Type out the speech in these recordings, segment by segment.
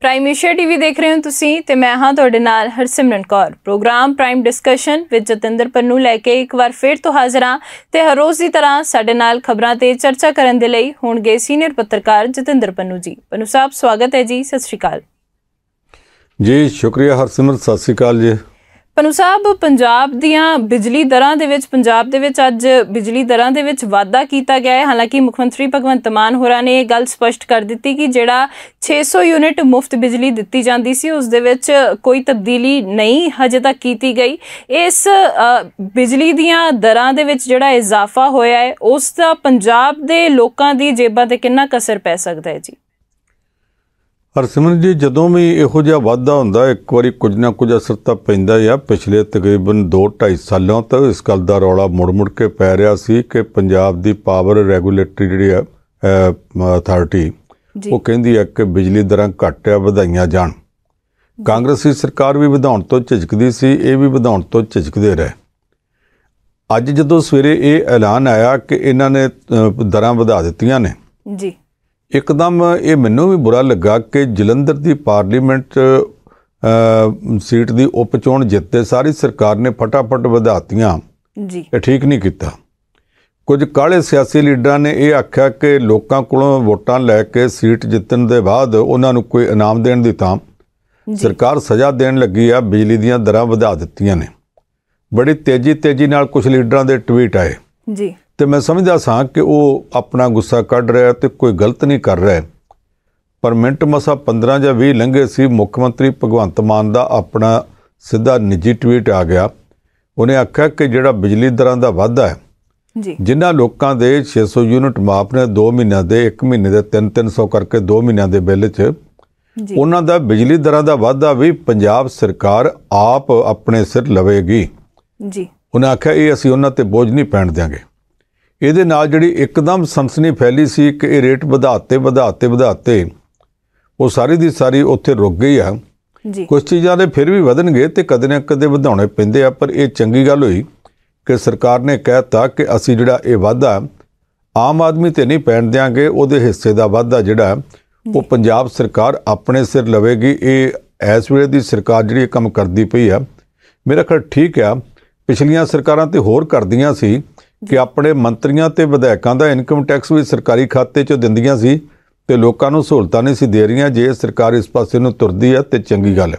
prime Asia TV ਦੇਖ ਰਹੇ ਹੋ ਤੁਸੀਂ ਤੇ ਮੈਂ ਹਾਂ ਤੁਹਾਡੇ ਨਾਲ Harsimran Kaur programme prime discussion with Jatinder Pannu ਲੈ ਕੇ ਇੱਕ ਵਾਰ ਫੇਰ ਤੋਂ ਹਾਜ਼ਰ ਹਾਂ ਤੇ ਹਰ ਰੋਜ਼ ਦੀ ਤਰ੍ਹਾਂ ਸਾਡੇ ਨਾਲ ਖਬਰਾਂ ਤੇ ਚਰਚਾ ਕਰਨ ਦੇ ਲਈ ਹੋਣਗੇ ਸੀਨੀਅਰ ਪੱਤਰਕਾਰ ਜਤਿੰਦਰ ਪੰਨੂ ਜੀ ਪੰਨੂ ਸਾਹਿਬ ਸਵਾਗਤ ਹੈ ਜੀ ਸਤਿ ਸ਼੍ਰੀ ਅਕਾਲ ਜੀ ਸ਼ੁਕਰੀਆ ਹਰਸਿਮਰਨ ਸਤਿ ਸ਼੍ਰੀ ਅਕਾਲ ਜੀ ਪਨੂ ਸਾਹਿਬ ਪੰਜਾਬ ਦੀਆਂ ਬਿਜਲੀ ਦਰਾਂ ਦੇ ਵਿੱਚ ਪੰਜਾਬ ਦੇ ਵਿੱਚ ਅੱਜ ਬਿਜਲੀ ਦਰਾਂ ਦੇ ਵਿੱਚ ਵਾਧਾ ਕੀਤਾ ਗਿਆ ਹੈ ਹਾਲਾਂਕਿ ਮੁੱਖ ਮੰਤਰੀ ਭਗਵੰਤ ਮਾਨ ਹੋਰਾਂ ਨੇ ਇਹ ਗੱਲ ਸਪਸ਼ਟ ਕਰ ਦਿੱਤੀ ਕਿ ਜਿਹੜਾ 600 ਯੂਨਿਟ ਮੁਫਤ ਬਿਜਲੀ ਦਿੱਤੀ ਜਾਂਦੀ ਸੀ ਉਸ ਦੇ ਵਿੱਚ ਕੋਈ ਤਬਦੀਲੀ ਨਹੀਂ ਹਜੇ ਤੱਕ ਕੀਤੀ ਗਈ ਇਸ ਬਿਜਲੀ ਦੀਆਂ ਦਰਾਂ ਦੇ ਵਿੱਚ ਜਿਹੜਾ ਇਜ਼ਾਫਾ ਹੋਇਆ ਹੈ ਉਸ ਦਾ ਪੰਜਾਬ ਦੇ ਲੋਕਾਂ ਦੀ ਜੇਬਾਂ ਤੇ ਕਿੰਨਾ ਕਸਰ ਪੈ ਸਕਦਾ ਹੈ ਜੀ ਹਰਸਿਮਰਨ ਜੀ ਜਦੋਂ ਵੀ ਇਹੋ ਜਿਹਾ ਵਾਧਾ ਹੁੰਦਾ ਇੱਕ ਵਾਰੀ ਕੁਝ ਨਾ ਕੁਝ ਅਸਰ ਤਾਂ ਪੈਂਦਾ ਆ ਪਿਛਲੇ ਤਕਰੀਬਨ 2-2.5 ਸਾਲਾਂ ਤੋਂ ਇਸ ਗੱਲ ਦਾ ਰੌਲਾ ਮੁੜ-ਮੁੜ ਕੇ ਪੈ ਰਿਹਾ ਸੀ ਕਿ ਪੰਜਾਬ ਦੀ ਪਾਵਰ ਰੈਗੂਲੇਟਰੀ ਜਿਹੜੀ ਆ ਅਥਾਰਟੀ ਉਹ ਕਹਿੰਦੀ ਆ ਕਿ ਬਿਜਲੀ ਦਰਾਂ ਘਟਿਆ ਵਧਾਈਆਂ ਜਾਣ ਕਾਂਗਰਸੀ ਸਰਕਾਰ ਵੀ ਵਧਾਉਣ ਤੋਂ ਝਿਜਕਦੀ ਸੀ ਇਹ ਵੀ ਵਧਾਉਣ ਤੋਂ ਝਿਜਕਦੇ ਰਹੇ ਅੱਜ ਜਦੋਂ ਸਵੇਰੇ ਇਹ ਐਲਾਨ ਆਇਆ ਕਿ ਇਹਨਾਂ ਨੇ ਦਰਾਂ ਵਧਾ ਦਿੱਤੀਆਂ ਨੇ ਜੀ ਇੱਕਦਮ ਇਹ ਮੈਨੂੰ ਵੀ ਬੁਰਾ ਲੱਗਾ ਕਿ ਜਲੰਧਰ ਦੀ ਪਾਰਲੀਮੈਂਟ ਸੀਟ ਦੀ ਉਪਚੋਣ ਜਿੱਤੇ ਸਾਰੀ ਸਰਕਾਰ ਨੇ ਫਟਾਫਟ ਵਧਾਤੀਆਂ ਜੀ ਇਹ ਠੀਕ ਨਹੀਂ ਕੀਤਾ ਕੁਝ ਕਾਲੇ ਸਿਆਸੀ ਲੀਡਰਾਂ ਨੇ ਇਹ ਆਖਿਆ ਕਿ ਲੋਕਾਂ ਕੋਲੋਂ ਵੋਟਾਂ ਲੈ ਕੇ ਸੀਟ ਜਿੱਤਣ ਦੇ ਬਾਅਦ ਉਹਨਾਂ ਨੂੰ ਕੋਈ ਇਨਾਮ ਦੇਣ ਦੀ ਤਾਂ ਸਰਕਾਰ ਸਜ਼ਾ ਦੇਣ ਲੱਗੀ ਆ ਬਿਜਲੀ ਦੀਆਂ ਦਰਾਂ ਵਧਾ ਦਿੱਤੀਆਂ ਨੇ ਬੜੀ ਤੇਜ਼ੀ ਤੇਜ਼ੀ ਨਾਲ ਕੁਝ ਲੀਡਰਾਂ ਦੇ ਟਵੀਟ ਆਏ ਜੀ ਤੇ ਮੈਂ ਸਮਝਦਾ ਸਾਂ ਕਿ ਉਹ ਆਪਣਾ ਗੁੱਸਾ ਕੱਢ ਰਿਹਾ ਤੇ ਕੋਈ ਗਲਤ ਨਹੀਂ ਕਰ ਰਿਹਾ ਪਰ ਮਿੰਟ ਮਸਾ 15 ਜਾਂ 20 ਲੰਘੇ ਸੀ ਮੁੱਖ ਮੰਤਰੀ ਭਗਵੰਤ ਮਾਨ ਦਾ ਆਪਣਾ ਸਿੱਧਾ ਨਿੱਜੀ ਟਵੀਟ ਆ ਗਿਆ ਉਹਨੇ ਆਖਿਆ ਕਿ ਜਿਹੜਾ ਬਿਜਲੀ ਦਰਾਂ ਦਾ ਵਾਧਾ ਹੈ ਜੀ ਜਿਨ੍ਹਾਂ ਲੋਕਾਂ ਦੇ 600 ਯੂਨਿਟ ਮਾਫ ਨੇ 2 ਮਹੀਨਿਆਂ ਦੇ 1 ਮਹੀਨੇ ਦੇ 3-300 ਕਰਕੇ 2 ਮਹੀਨਿਆਂ ਦੇ ਬਿੱਲ 'ਚ ਉਹਨਾਂ ਦਾ ਬਿਜਲੀ ਦਰਾਂ ਦਾ ਵਾਧਾ ਵੀ ਪੰਜਾਬ ਸਰਕਾਰ ਆਪ ਆਪਣੇ ਸਿਰ ਲਵੇਗੀ ਜੀ ਉਹਨਾਂ ਆਖਿਆ ਇਹ ਅਸੀਂ ਉਹਨਾਂ ਤੇ ਬੋਝ ਨਹੀਂ ਪੈਣ ਦੇਾਂਗੇ ਇਹਦੇ ਨਾਲ ਜਿਹੜੀ ਇੱਕਦਮ ਸੰਸਨੀ ਫੈਲੀ ਸੀ ਕਿ ਇਹ ਰੇਟ ਵਧਾਤੇ ਵਧਾਤੇ ਵਧਾਤੇ ਉਹ ਸਾਰੀ ਦੀ ਸਾਰੀ ਉੱਥੇ ਰੁਕ ਗਈ ਆ ਜੀ ਕੁਝ ਚੀਜ਼ਾਂ ਦੇ ਫਿਰ ਵੀ ਵਧਣਗੇ ਤੇ ਕਦੇ ਨਾ ਕਦੇ ਵਧਾਉਣੇ ਪੈਂਦੇ ਆ ਪਰ ਇਹ ਚੰਗੀ ਗੱਲ ਹੋਈ ਕਿ ਸਰਕਾਰ ਨੇ ਕਹਿਤਾ ਕਿ ਅਸੀਂ ਜਿਹੜਾ ਇਹ ਵਾਅਦਾ ਆਮ ਆਦਮੀ ਤੇ ਨਹੀਂ ਪੈਣ ਦੇਾਂਗੇ ਉਹਦੇ ਹਿੱਸੇ ਦਾ ਵਾਅਦਾ ਜਿਹੜਾ ਉਹ ਪੰਜਾਬ ਸਰਕਾਰ ਆਪਣੇ ਸਿਰ ਲਵੇਗੀ ਇਹ ਐਸ ਵੇਲੇ ਦੀ ਸਰਕਾਰ ਜਿਹੜੀ ਇਹ ਕੰਮ ਕਰਦੀ ਪਈ ਆ ਮੇਰਾ ਖਿਆਲ ਠੀਕ ਆ ਪਿਛਲੀਆਂ ਸਰਕਾਰਾਂ ਤੇ ਹੋਰ ਕਰਦੀਆਂ ਸੀ ਕਿ ਆਪਣੇ ਮੰਤਰੀਆਂ ਤੇ ਵਿਧਾਇਕਾਂ ਦਾ ਇਨਕਮ ਟੈਕਸ ਵੀ ਸਰਕਾਰੀ ਖਾਤੇ 'ਚੋਂ ਦਿੰਦੀਆਂ ਸੀ ਤੇ ਲੋਕਾਂ ਨੂੰ ਸਹੂਲਤਾਂ ਨਹੀਂ ਸੀ ਦੇ ਰਹੀਆਂ ਜੇ ਸਰਕਾਰ ਇਸ ਪਾਸੇ ਨੂੰ ਤੁਰਦੀ ਹੈ ਤੇ ਚੰਗੀ ਗੱਲ ਹੈ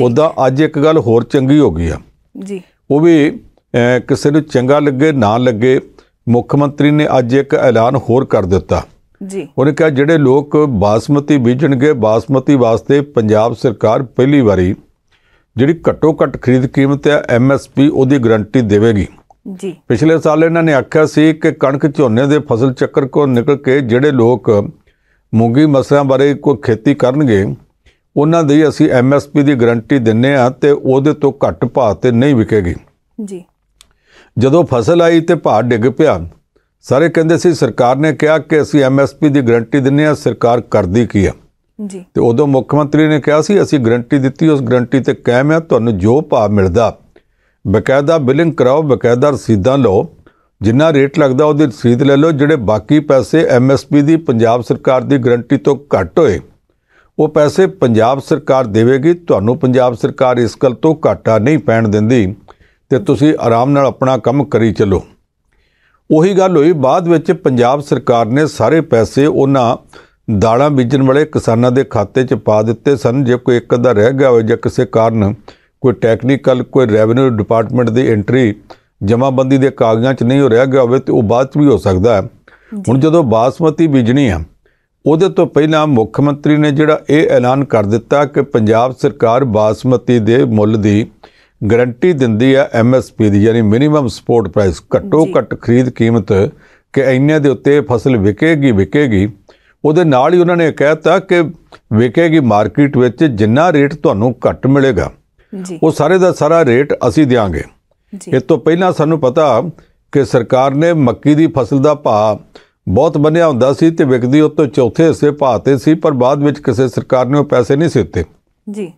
ਉਹਦਾ ਅੱਜ ਇੱਕ ਗੱਲ ਹੋਰ ਚੰਗੀ ਹੋ ਗਈ ਆ ਜੀ ਉਹ ਵੀ ਕਿਸੇ ਨੂੰ ਚੰਗਾ ਲੱਗੇ ਨਾ ਲੱਗੇ ਮੁੱਖ ਮੰਤਰੀ ਨੇ ਅੱਜ ਇੱਕ ਐਲਾਨ ਹੋਰ ਕਰ ਦਿੱਤਾ ਜੀ ਉਹਨੇ ਕਿਹਾ ਜਿਹੜੇ ਲੋਕ ਬਾਸਮਤੀ ਬੀਜਣਗੇ ਬਾਸਮਤੀ ਵਾਸਤੇ ਪੰਜਾਬ ਸਰਕਾਰ ਪਹਿਲੀ ਵਾਰੀ ਜਿਹੜੀ ਘੱਟੋ ਘੱਟ ਖਰੀਦ ਕੀਮਤ ਹੈ ਐਮਐਸਪੀ ਉਹਦੀ ਗਾਰੰਟੀ ਦੇਵੇਗੀ ਜੀ ਪਿਛਲੇ ਸਾਲ ਇਹਨਾਂ ਨੇ ਆਖਿਆ ਸੀ ਕਿ ਕਣਕ ਝੋਨੇ ਦੇ ਫਸਲ ਚੱਕਰ ਕੋ ਨਿਕਲ ਕੇ ਜਿਹੜੇ ਲੋਕ ਮੂੰਗੀ ਮਸਰਾਂ ਬਾਰੇ ਕੋਈ ਖੇਤੀ ਕਰਨਗੇ ਉਹਨਾਂ ਦੇ ਅਸੀਂ ਐਮਐਸਪੀ ਦੀ ਗਾਰੰਟੀ ਦਿੰਨੇ ਆ ਤੇ ਉਹਦੇ ਤੋਂ ਘੱਟ ਭਾਅ ਤੇ ਨਹੀਂ ਵਿਕੇਗੀ ਜੀ ਜਦੋਂ ਫਸਲ ਆਈ ਤੇ ਭਾਅ ਡਿੱਗ ਪਿਆ ਸਾਰੇ ਕਹਿੰਦੇ ਸੀ ਸਰਕਾਰ ਨੇ ਕਿਹਾ ਕਿ ਅਸੀਂ ਐਮਐਸਪੀ ਦੀ ਗਾਰੰਟੀ ਦਿੰਨੇ ਆ ਸਰਕਾਰ ਕਰਦੀ ਕੀ ਆ ਜੀ ਤੇ ਉਦੋਂ ਮੁੱਖ ਮੰਤਰੀ ਨੇ ਕਿਹਾ ਸੀ ਅਸੀਂ ਗਾਰੰਟੀ ਦਿੱਤੀ ਉਸ ਗਾਰੰਟੀ ਤੇ ਕਾਇਮ ਆ ਤੁਹਾਨੂੰ ਜੋ ਭਾਅ ਮਿਲਦਾ ਬਕਾਇਦਾ ਬਿਲਿੰਗ ਕਰਾਓ ਬਕਾਇਦਾ ਰਸੀਦਾਂ ਲਓ ਜਿੰਨਾ ਰੇਟ ਲੱਗਦਾ ਉਹਦੀ ਰਸੀਦ ਲੈ ਲਓ ਜਿਹੜੇ ਬਾਕੀ ਪੈਸੇ ਐਮਐਸਪੀ ਦੀ ਪੰਜਾਬ ਸਰਕਾਰ ਦੀ ਗਰੰਟੀ ਤੋਂ ਘੱਟ ਹੋਏ ਉਹ ਪੈਸੇ ਪੰਜਾਬ ਸਰਕਾਰ ਦੇਵੇਗੀ ਤੁਹਾਨੂੰ ਪੰਜਾਬ ਸਰਕਾਰ ਇਸ ਗੱਲ ਤੋਂ ਘਾਟਾ ਨਹੀਂ ਪੈਣ ਦਿੰਦੀ ਤੇ ਤੁਸੀਂ ਆਰਾਮ ਨਾਲ ਆਪਣਾ ਕੰਮ ਕਰੀ ਚੱਲੋ ਉਹੀ ਗੱਲ ਹੋਈ ਬਾਅਦ ਵਿੱਚ ਪੰਜਾਬ ਸਰਕਾਰ ਨੇ ਸਾਰੇ ਪੈਸੇ ਉਹਨਾਂ ਦਾਲਾਂ ਬੀਜਣ ਵਾਲੇ ਕਿਸਾਨਾਂ ਦੇ ਖਾਤੇ 'ਚ ਪਾ ਦਿੱਤੇ ਸਨ ਜੇ ਕੋਈ ਇੱਕ ਅੱਧਾ ਰਹਿ ਗਿਆ ਹੋਵੇ ਜਾਂ ਕਿਸੇ ਕਾਰਨ ਕੋਈ ਟੈਕਨੀਕਲ ਕੋਈ ਰੈਵਨਿਊ ਡਿਪਾਰਟਮੈਂਟ ਦੀ ਐਂਟਰੀ ਜਮਾਬੰਦੀ ਦੇ ਕਾਗਜ਼ਾਂ 'ਚ ਨਹੀਂ ਹੋ ਰਿਹਾ ਗਿਆ ਹੋਵੇ ਤੇ ਉਹ ਬਾਅਦ 'ਚ ਵੀ ਹੋ ਸਕਦਾ ਹੈ ਹੁਣ ਜਦੋਂ ਬਾਸਮਤੀ ਬੀਜਣੀ ਆ ਉਹਦੇ ਤੋਂ ਪਹਿਲਾਂ ਮੁੱਖ ਮੰਤਰੀ ਨੇ ਜਿਹੜਾ ਇਹ ਐਲਾਨ ਕਰ ਦਿੱਤਾ ਕਿ ਪੰਜਾਬ ਸਰਕਾਰ ਬਾਸਮਤੀ ਦੇ ਮੁੱਲ ਦੀ ਗਾਰੰਟੀ ਦਿੰਦੀ ਆ ਐਮਐਸਪੀ ਦੀ ਯਾਨੀ ਮਿਨੀਮਮ ਸਪੋਰਟ ਪ੍ਰਾਈਸ ਘੱਟੋ ਘੱਟ ਖਰੀਦ ਕੀਮਤ ਕਿ ਇੰਨੇ ਦੇ ਉੱਤੇ ਫਸਲ ਵਿਕੇਗੀ ਵਿਕੇਗੀ ਉਹਦੇ ਨਾਲ ਹੀ ਉਹਨਾਂ ਨੇ ਕਹਿਤਾ ਕਿ ਵਿਕੇਗੀ ਮਾਰਕੀਟ ਵਿੱਚ ਜਿੰਨਾ ਰੇਟ ਤੁਹਾਨੂੰ ਘੱਟ ਮਿਲੇਗਾ ਜੀ ਉਹ ਸਾਰੇ ਦਾ ਸਾਰਾ ਰੇਟ ਅਸੀਂ ਦੇਾਂਗੇ ਇਸ ਤੋਂ ਪਹਿਲਾਂ ਸਾਨੂੰ ਪਤਾ ਕਿ ਸਰਕਾਰ ਨੇ ਮੱਕੀ ਦੀ ਫਸਲ ਦਾ ਭਾਅ ਬਹੁਤ ਬੰਨਿਆ ਹੁੰਦਾ ਸੀ ਤੇ ਵਿਕਦੀ ਉਹ ਤੋਂ ਚੌਥੇ ਹਿੱਸੇ ਭਾਅ ਤੇ ਸੀ ਪਰ ਬਾਅਦ ਵਿੱਚ ਕਿਸੇ ਸਰਕਾਰ ਨੇ ਉਹ ਪੈਸੇ ਨਹੀਂ ਸਿੱਤੇ ਦਿੱਤੇ ਜੀ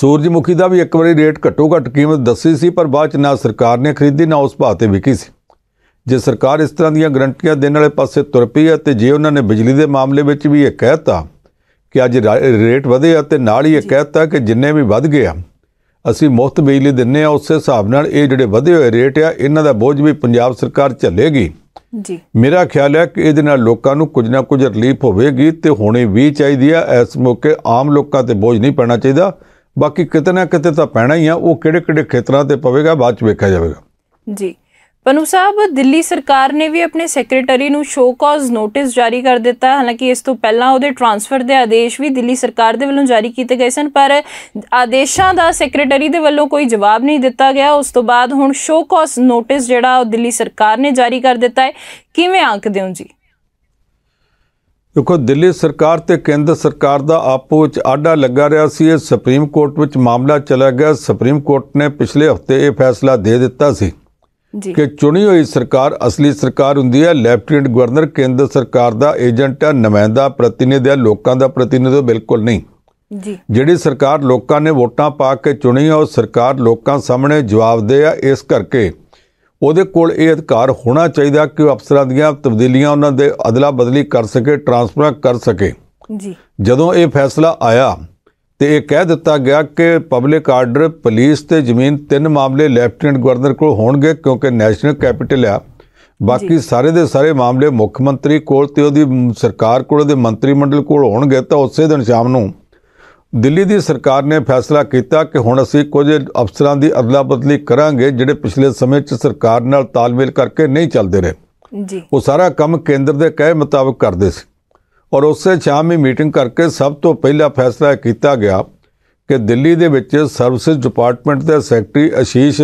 ਸੂਰਜਮੁਖੀ ਦਾ ਵੀ ਇੱਕ ਵਾਰੀ ਰੇਟ ਘੱਟੋ ਘੱਟ ਕੀਮਤ ਦੱਸੀ ਸੀ ਪਰ ਬਾਅਦ ਚ ਨਾ ਸਰਕਾਰ ਨੇ ਖਰੀਦੀ ਨਾ ਉਸ ਭਾਅ ਤੇ ਵਿਕੀ ਸੀ ਜੇ ਸਰਕਾਰ ਇਸ ਤਰ੍ਹਾਂ ਦੀਆਂ ਗਰੰਟੀਆਂ ਦੇਣ ਵਾਲੇ ਪਾਸੇ ਤੁਰ ਪਈ ਹੈ ਤੇ ਜੇ ਉਹਨਾਂ ਨੇ ਬਿਜਲੀ ਦੇ ਮਾਮਲੇ ਵਿੱਚ ਵੀ ਇਹ ਕਹਿਤਾ ਕਿ ਅੱਜ ਰੇਟ ਵਧੇ ਆ ਤੇ ਨਾਲ ਹੀ ਇਹ ਕਹਿਤਾ ਕਿ ਜਿੰਨੇ ਵੀ ਵੱਧ ਗਏ ਆ ਅਸੀਂ ਮੁਫਤ ਬਿਜਲੀ ਦਿੰਨੇ ਆ ਉਸੇ ਹਿਸਾਬ ਨਾਲ ਇਹ ਜਿਹੜੇ ਵਧੇ ਹੋਏ ਰੇਟ ਆ ਇਹਨਾਂ ਦਾ ਬੋਝ ਵੀ ਪੰਜਾਬ ਸਰਕਾਰ ਝੱਲੇਗੀ ਜੀ ਮੇਰਾ ਖਿਆਲ ਹੈ ਕਿ ਇਹਦੇ ਨਾਲ ਲੋਕਾਂ ਨੂੰ ਕੁਝ ਨਾ ਕੁਝ ਰਿਲੀਫ ਹੋਵੇਗੀ ਤੇ ਹੋਣੀ ਵੀ ਚਾਹੀਦੀ ਆ ਇਸ ਮੌਕੇ ਆਮ ਲੋਕਾਂ ਤੇ ਬੋਝ ਨਹੀਂ ਪੈਣਾ ਚਾਹੀਦਾ ਬਾਕੀ ਕਿਤੇ ਨਾ ਕਿਤੇ ਤਾਂ ਪੈਣਾ ਹੀ ਆ ਉਹ ਕਿਹੜੇ ਕਿਹੜੇ ਖੇਤਰਾਂ ਤੇ ਪਵੇਗਾ ਬਾਅਦ ਚ ਵੇਖਿਆ ਜਾਵੇਗਾ ਜੀ ਪਨੂ ਸਾਹਿਬ ਦਿੱਲੀ ਸਰਕਾਰ ਨੇ ਵੀ ਆਪਣੇ ਸੈਕਟਰੀ ਨੂੰ ਸ਼ੋ ਕਾਜ਼ ਨੋਟਿਸ ਜਾਰੀ ਕਰ ਦਿੱਤਾ ਹਾਲਾਂਕਿ ਇਸ ਤੋਂ ਪਹਿਲਾਂ ਉਹਦੇ ਟ੍ਰਾਂਸਫਰ ਦੇ ਆਦੇਸ਼ ਵੀ ਦਿੱਲੀ ਸਰਕਾਰ ਦੇ ਵੱਲੋਂ ਜਾਰੀ ਕੀਤੇ ਗਏ ਸਨ ਪਰ ਆਦੇਸ਼ਾਂ ਦਾ ਸੈਕਟਰੀ ਦੇ ਵੱਲੋਂ ਕੋਈ ਜਵਾਬ ਨਹੀਂ ਦਿੱਤਾ ਗਿਆ ਉਸ ਤੋਂ ਬਾਅਦ ਹੁਣ ਸ਼ੋ ਕਾਜ਼ ਨੋਟਿਸ ਜਿਹੜਾ ਉਹ ਦਿੱਲੀ ਸਰਕਾਰ ਨੇ ਜਾਰੀ ਕਰ ਦਿੱਤਾ ਹੈ ਕਿਵੇਂ ਆਂਕਦੇ ਹੋ ਜੀ ਦੇਖੋ ਦਿੱਲੀ ਸਰਕਾਰ ਤੇ ਕੇਂਦਰ ਸਰਕਾਰ ਦਾ ਆਪੋ ਵਿੱਚ ਆਡਾ ਲੱਗਾ ਰਿਹਾ ਸੀ ਇਹ ਸੁਪਰੀਮ ਕੋਰਟ ਵਿੱਚ ਮਾਮਲਾ ਚਲਾ ਗਿਆ ਸੁਪਰੀਮ ਕੋਰਟ ਨੇ ਪਿਛਲੇ ਹਫਤੇ ਇਹ ਫੈਸਲਾ ਦੇ ਦਿੱਤਾ ਸੀ ਕਿ ਚੁਣੀ ਹੋਈ ਸਰਕਾਰ ਅਸਲੀ ਸਰਕਾਰ ਹੁੰਦੀ ਹੈ ਲੈਫਟੀਨੈਂਟ ਗਵਰਨਰ ਕੇਂਦਰ ਸਰਕਾਰ ਦਾ ਏਜੰਟ ਹੈ ਨਮਾਇੰਦਾ ਪ੍ਰਤੀਨਿਧ ਹੈ ਲੋਕਾਂ ਦਾ ਪ੍ਰਤੀਨਿਧ ਬਿਲਕੁਲ ਨਹੀਂ ਜੀ ਜਿਹੜੀ ਸਰਕਾਰ ਲੋਕਾਂ ਨੇ ਵੋਟਾਂ ਪਾ ਕੇ ਚੁਣੀ ਹੈ ਉਹ ਸਰਕਾਰ ਲੋਕਾਂ ਸਾਹਮਣੇ ਜਵਾਬਦੇਹ ਹੈ ਇਸ ਕਰਕੇ ਉਹਦੇ ਕੋਲ ਇਹ ਅਧਿਕਾਰ ਹੋਣਾ ਚਾਹੀਦਾ ਕਿ ਉਹ ਅਫਸਰਾਂ ਦੀਆਂ ਤਬਦੀਲੀਆਂ ਉਹਨਾਂ ਦੇ ਅਦਲਾ ਬਦਲੀ ਕਰ ਸਕੇ ਟਰਾਂਸਫਰ ਕਰ ਸਕੇ ਜੀ ਜਦੋਂ ਇਹ ਫੈਸਲਾ ਆਇਆ ਤੇ ਇਹ ਕਹਿ ਦਿੱਤਾ ਗਿਆ ਕਿ ਪਬਲਿਕ ਆਰਡਰ ਪੁਲਿਸ ਤੇ ਜ਼ਮੀਨ ਤਿੰਨ ਮਾਮਲੇ ਲੈਫਟੀਨੈਂਟ ਗਵਰਨਰ ਕੋਲ ਹੋਣਗੇ ਕਿਉਂਕਿ ਨੈਸ਼ਨਲ ਕੈਪੀਟਲ ਆ ਬਾਕੀ ਸਾਰੇ ਦੇ ਸਾਰੇ ਮਾਮਲੇ ਮੁੱਖ ਮੰਤਰੀ ਕੋਲ ਤੇ ਉਹਦੀ ਸਰਕਾਰ ਕੋਲ ਦੇ ਮੰਤਰੀ ਮੰਡਲ ਕੋਲ ਹੋਣਗੇ ਤਾਂ ਉਸੇ ਦਿਨ ਸ਼ਾਮ ਨੂੰ ਦਿੱਲੀ ਦੀ ਸਰਕਾਰ ਨੇ ਫੈਸਲਾ ਕੀਤਾ ਕਿ ਹੁਣ ਅਸੀਂ ਕੁਝ ਅਫਸਰਾਂ ਦੀ ਅਦਲਾ ਬਦਲੀ ਕਰਾਂਗੇ ਜਿਹੜੇ ਪਿਛਲੇ ਸਮੇਂ 'ਚ ਸਰਕਾਰ ਨਾਲ ਤਾਲਮੇਲ ਕਰਕੇ ਨਹੀਂ ਚੱਲਦੇ ਰਹੇ ਜੀ ਉਹ ਸਾਰਾ ਕੰਮ ਕੇਂਦਰ ਦੇ ਕਹੇ ਮੁਤਾਬਕ ਕਰਦੇ ਸੀ ਔਰ ਉਸੇ ਸ਼ਾਮੀ ਮੀਟਿੰਗ ਕਰਕੇ ਸਭ ਤੋਂ ਪਹਿਲਾ ਫੈਸਲਾ ਕੀਤਾ ਗਿਆ ਕਿ ਦਿੱਲੀ ਦੇ ਵਿੱਚ ਸਰਵਿਸਿਜ਼ ਡਿਪਾਰਟਮੈਂਟ ਦੇ ਸੈਕਟਰੀ ਅਸ਼ੀਸ਼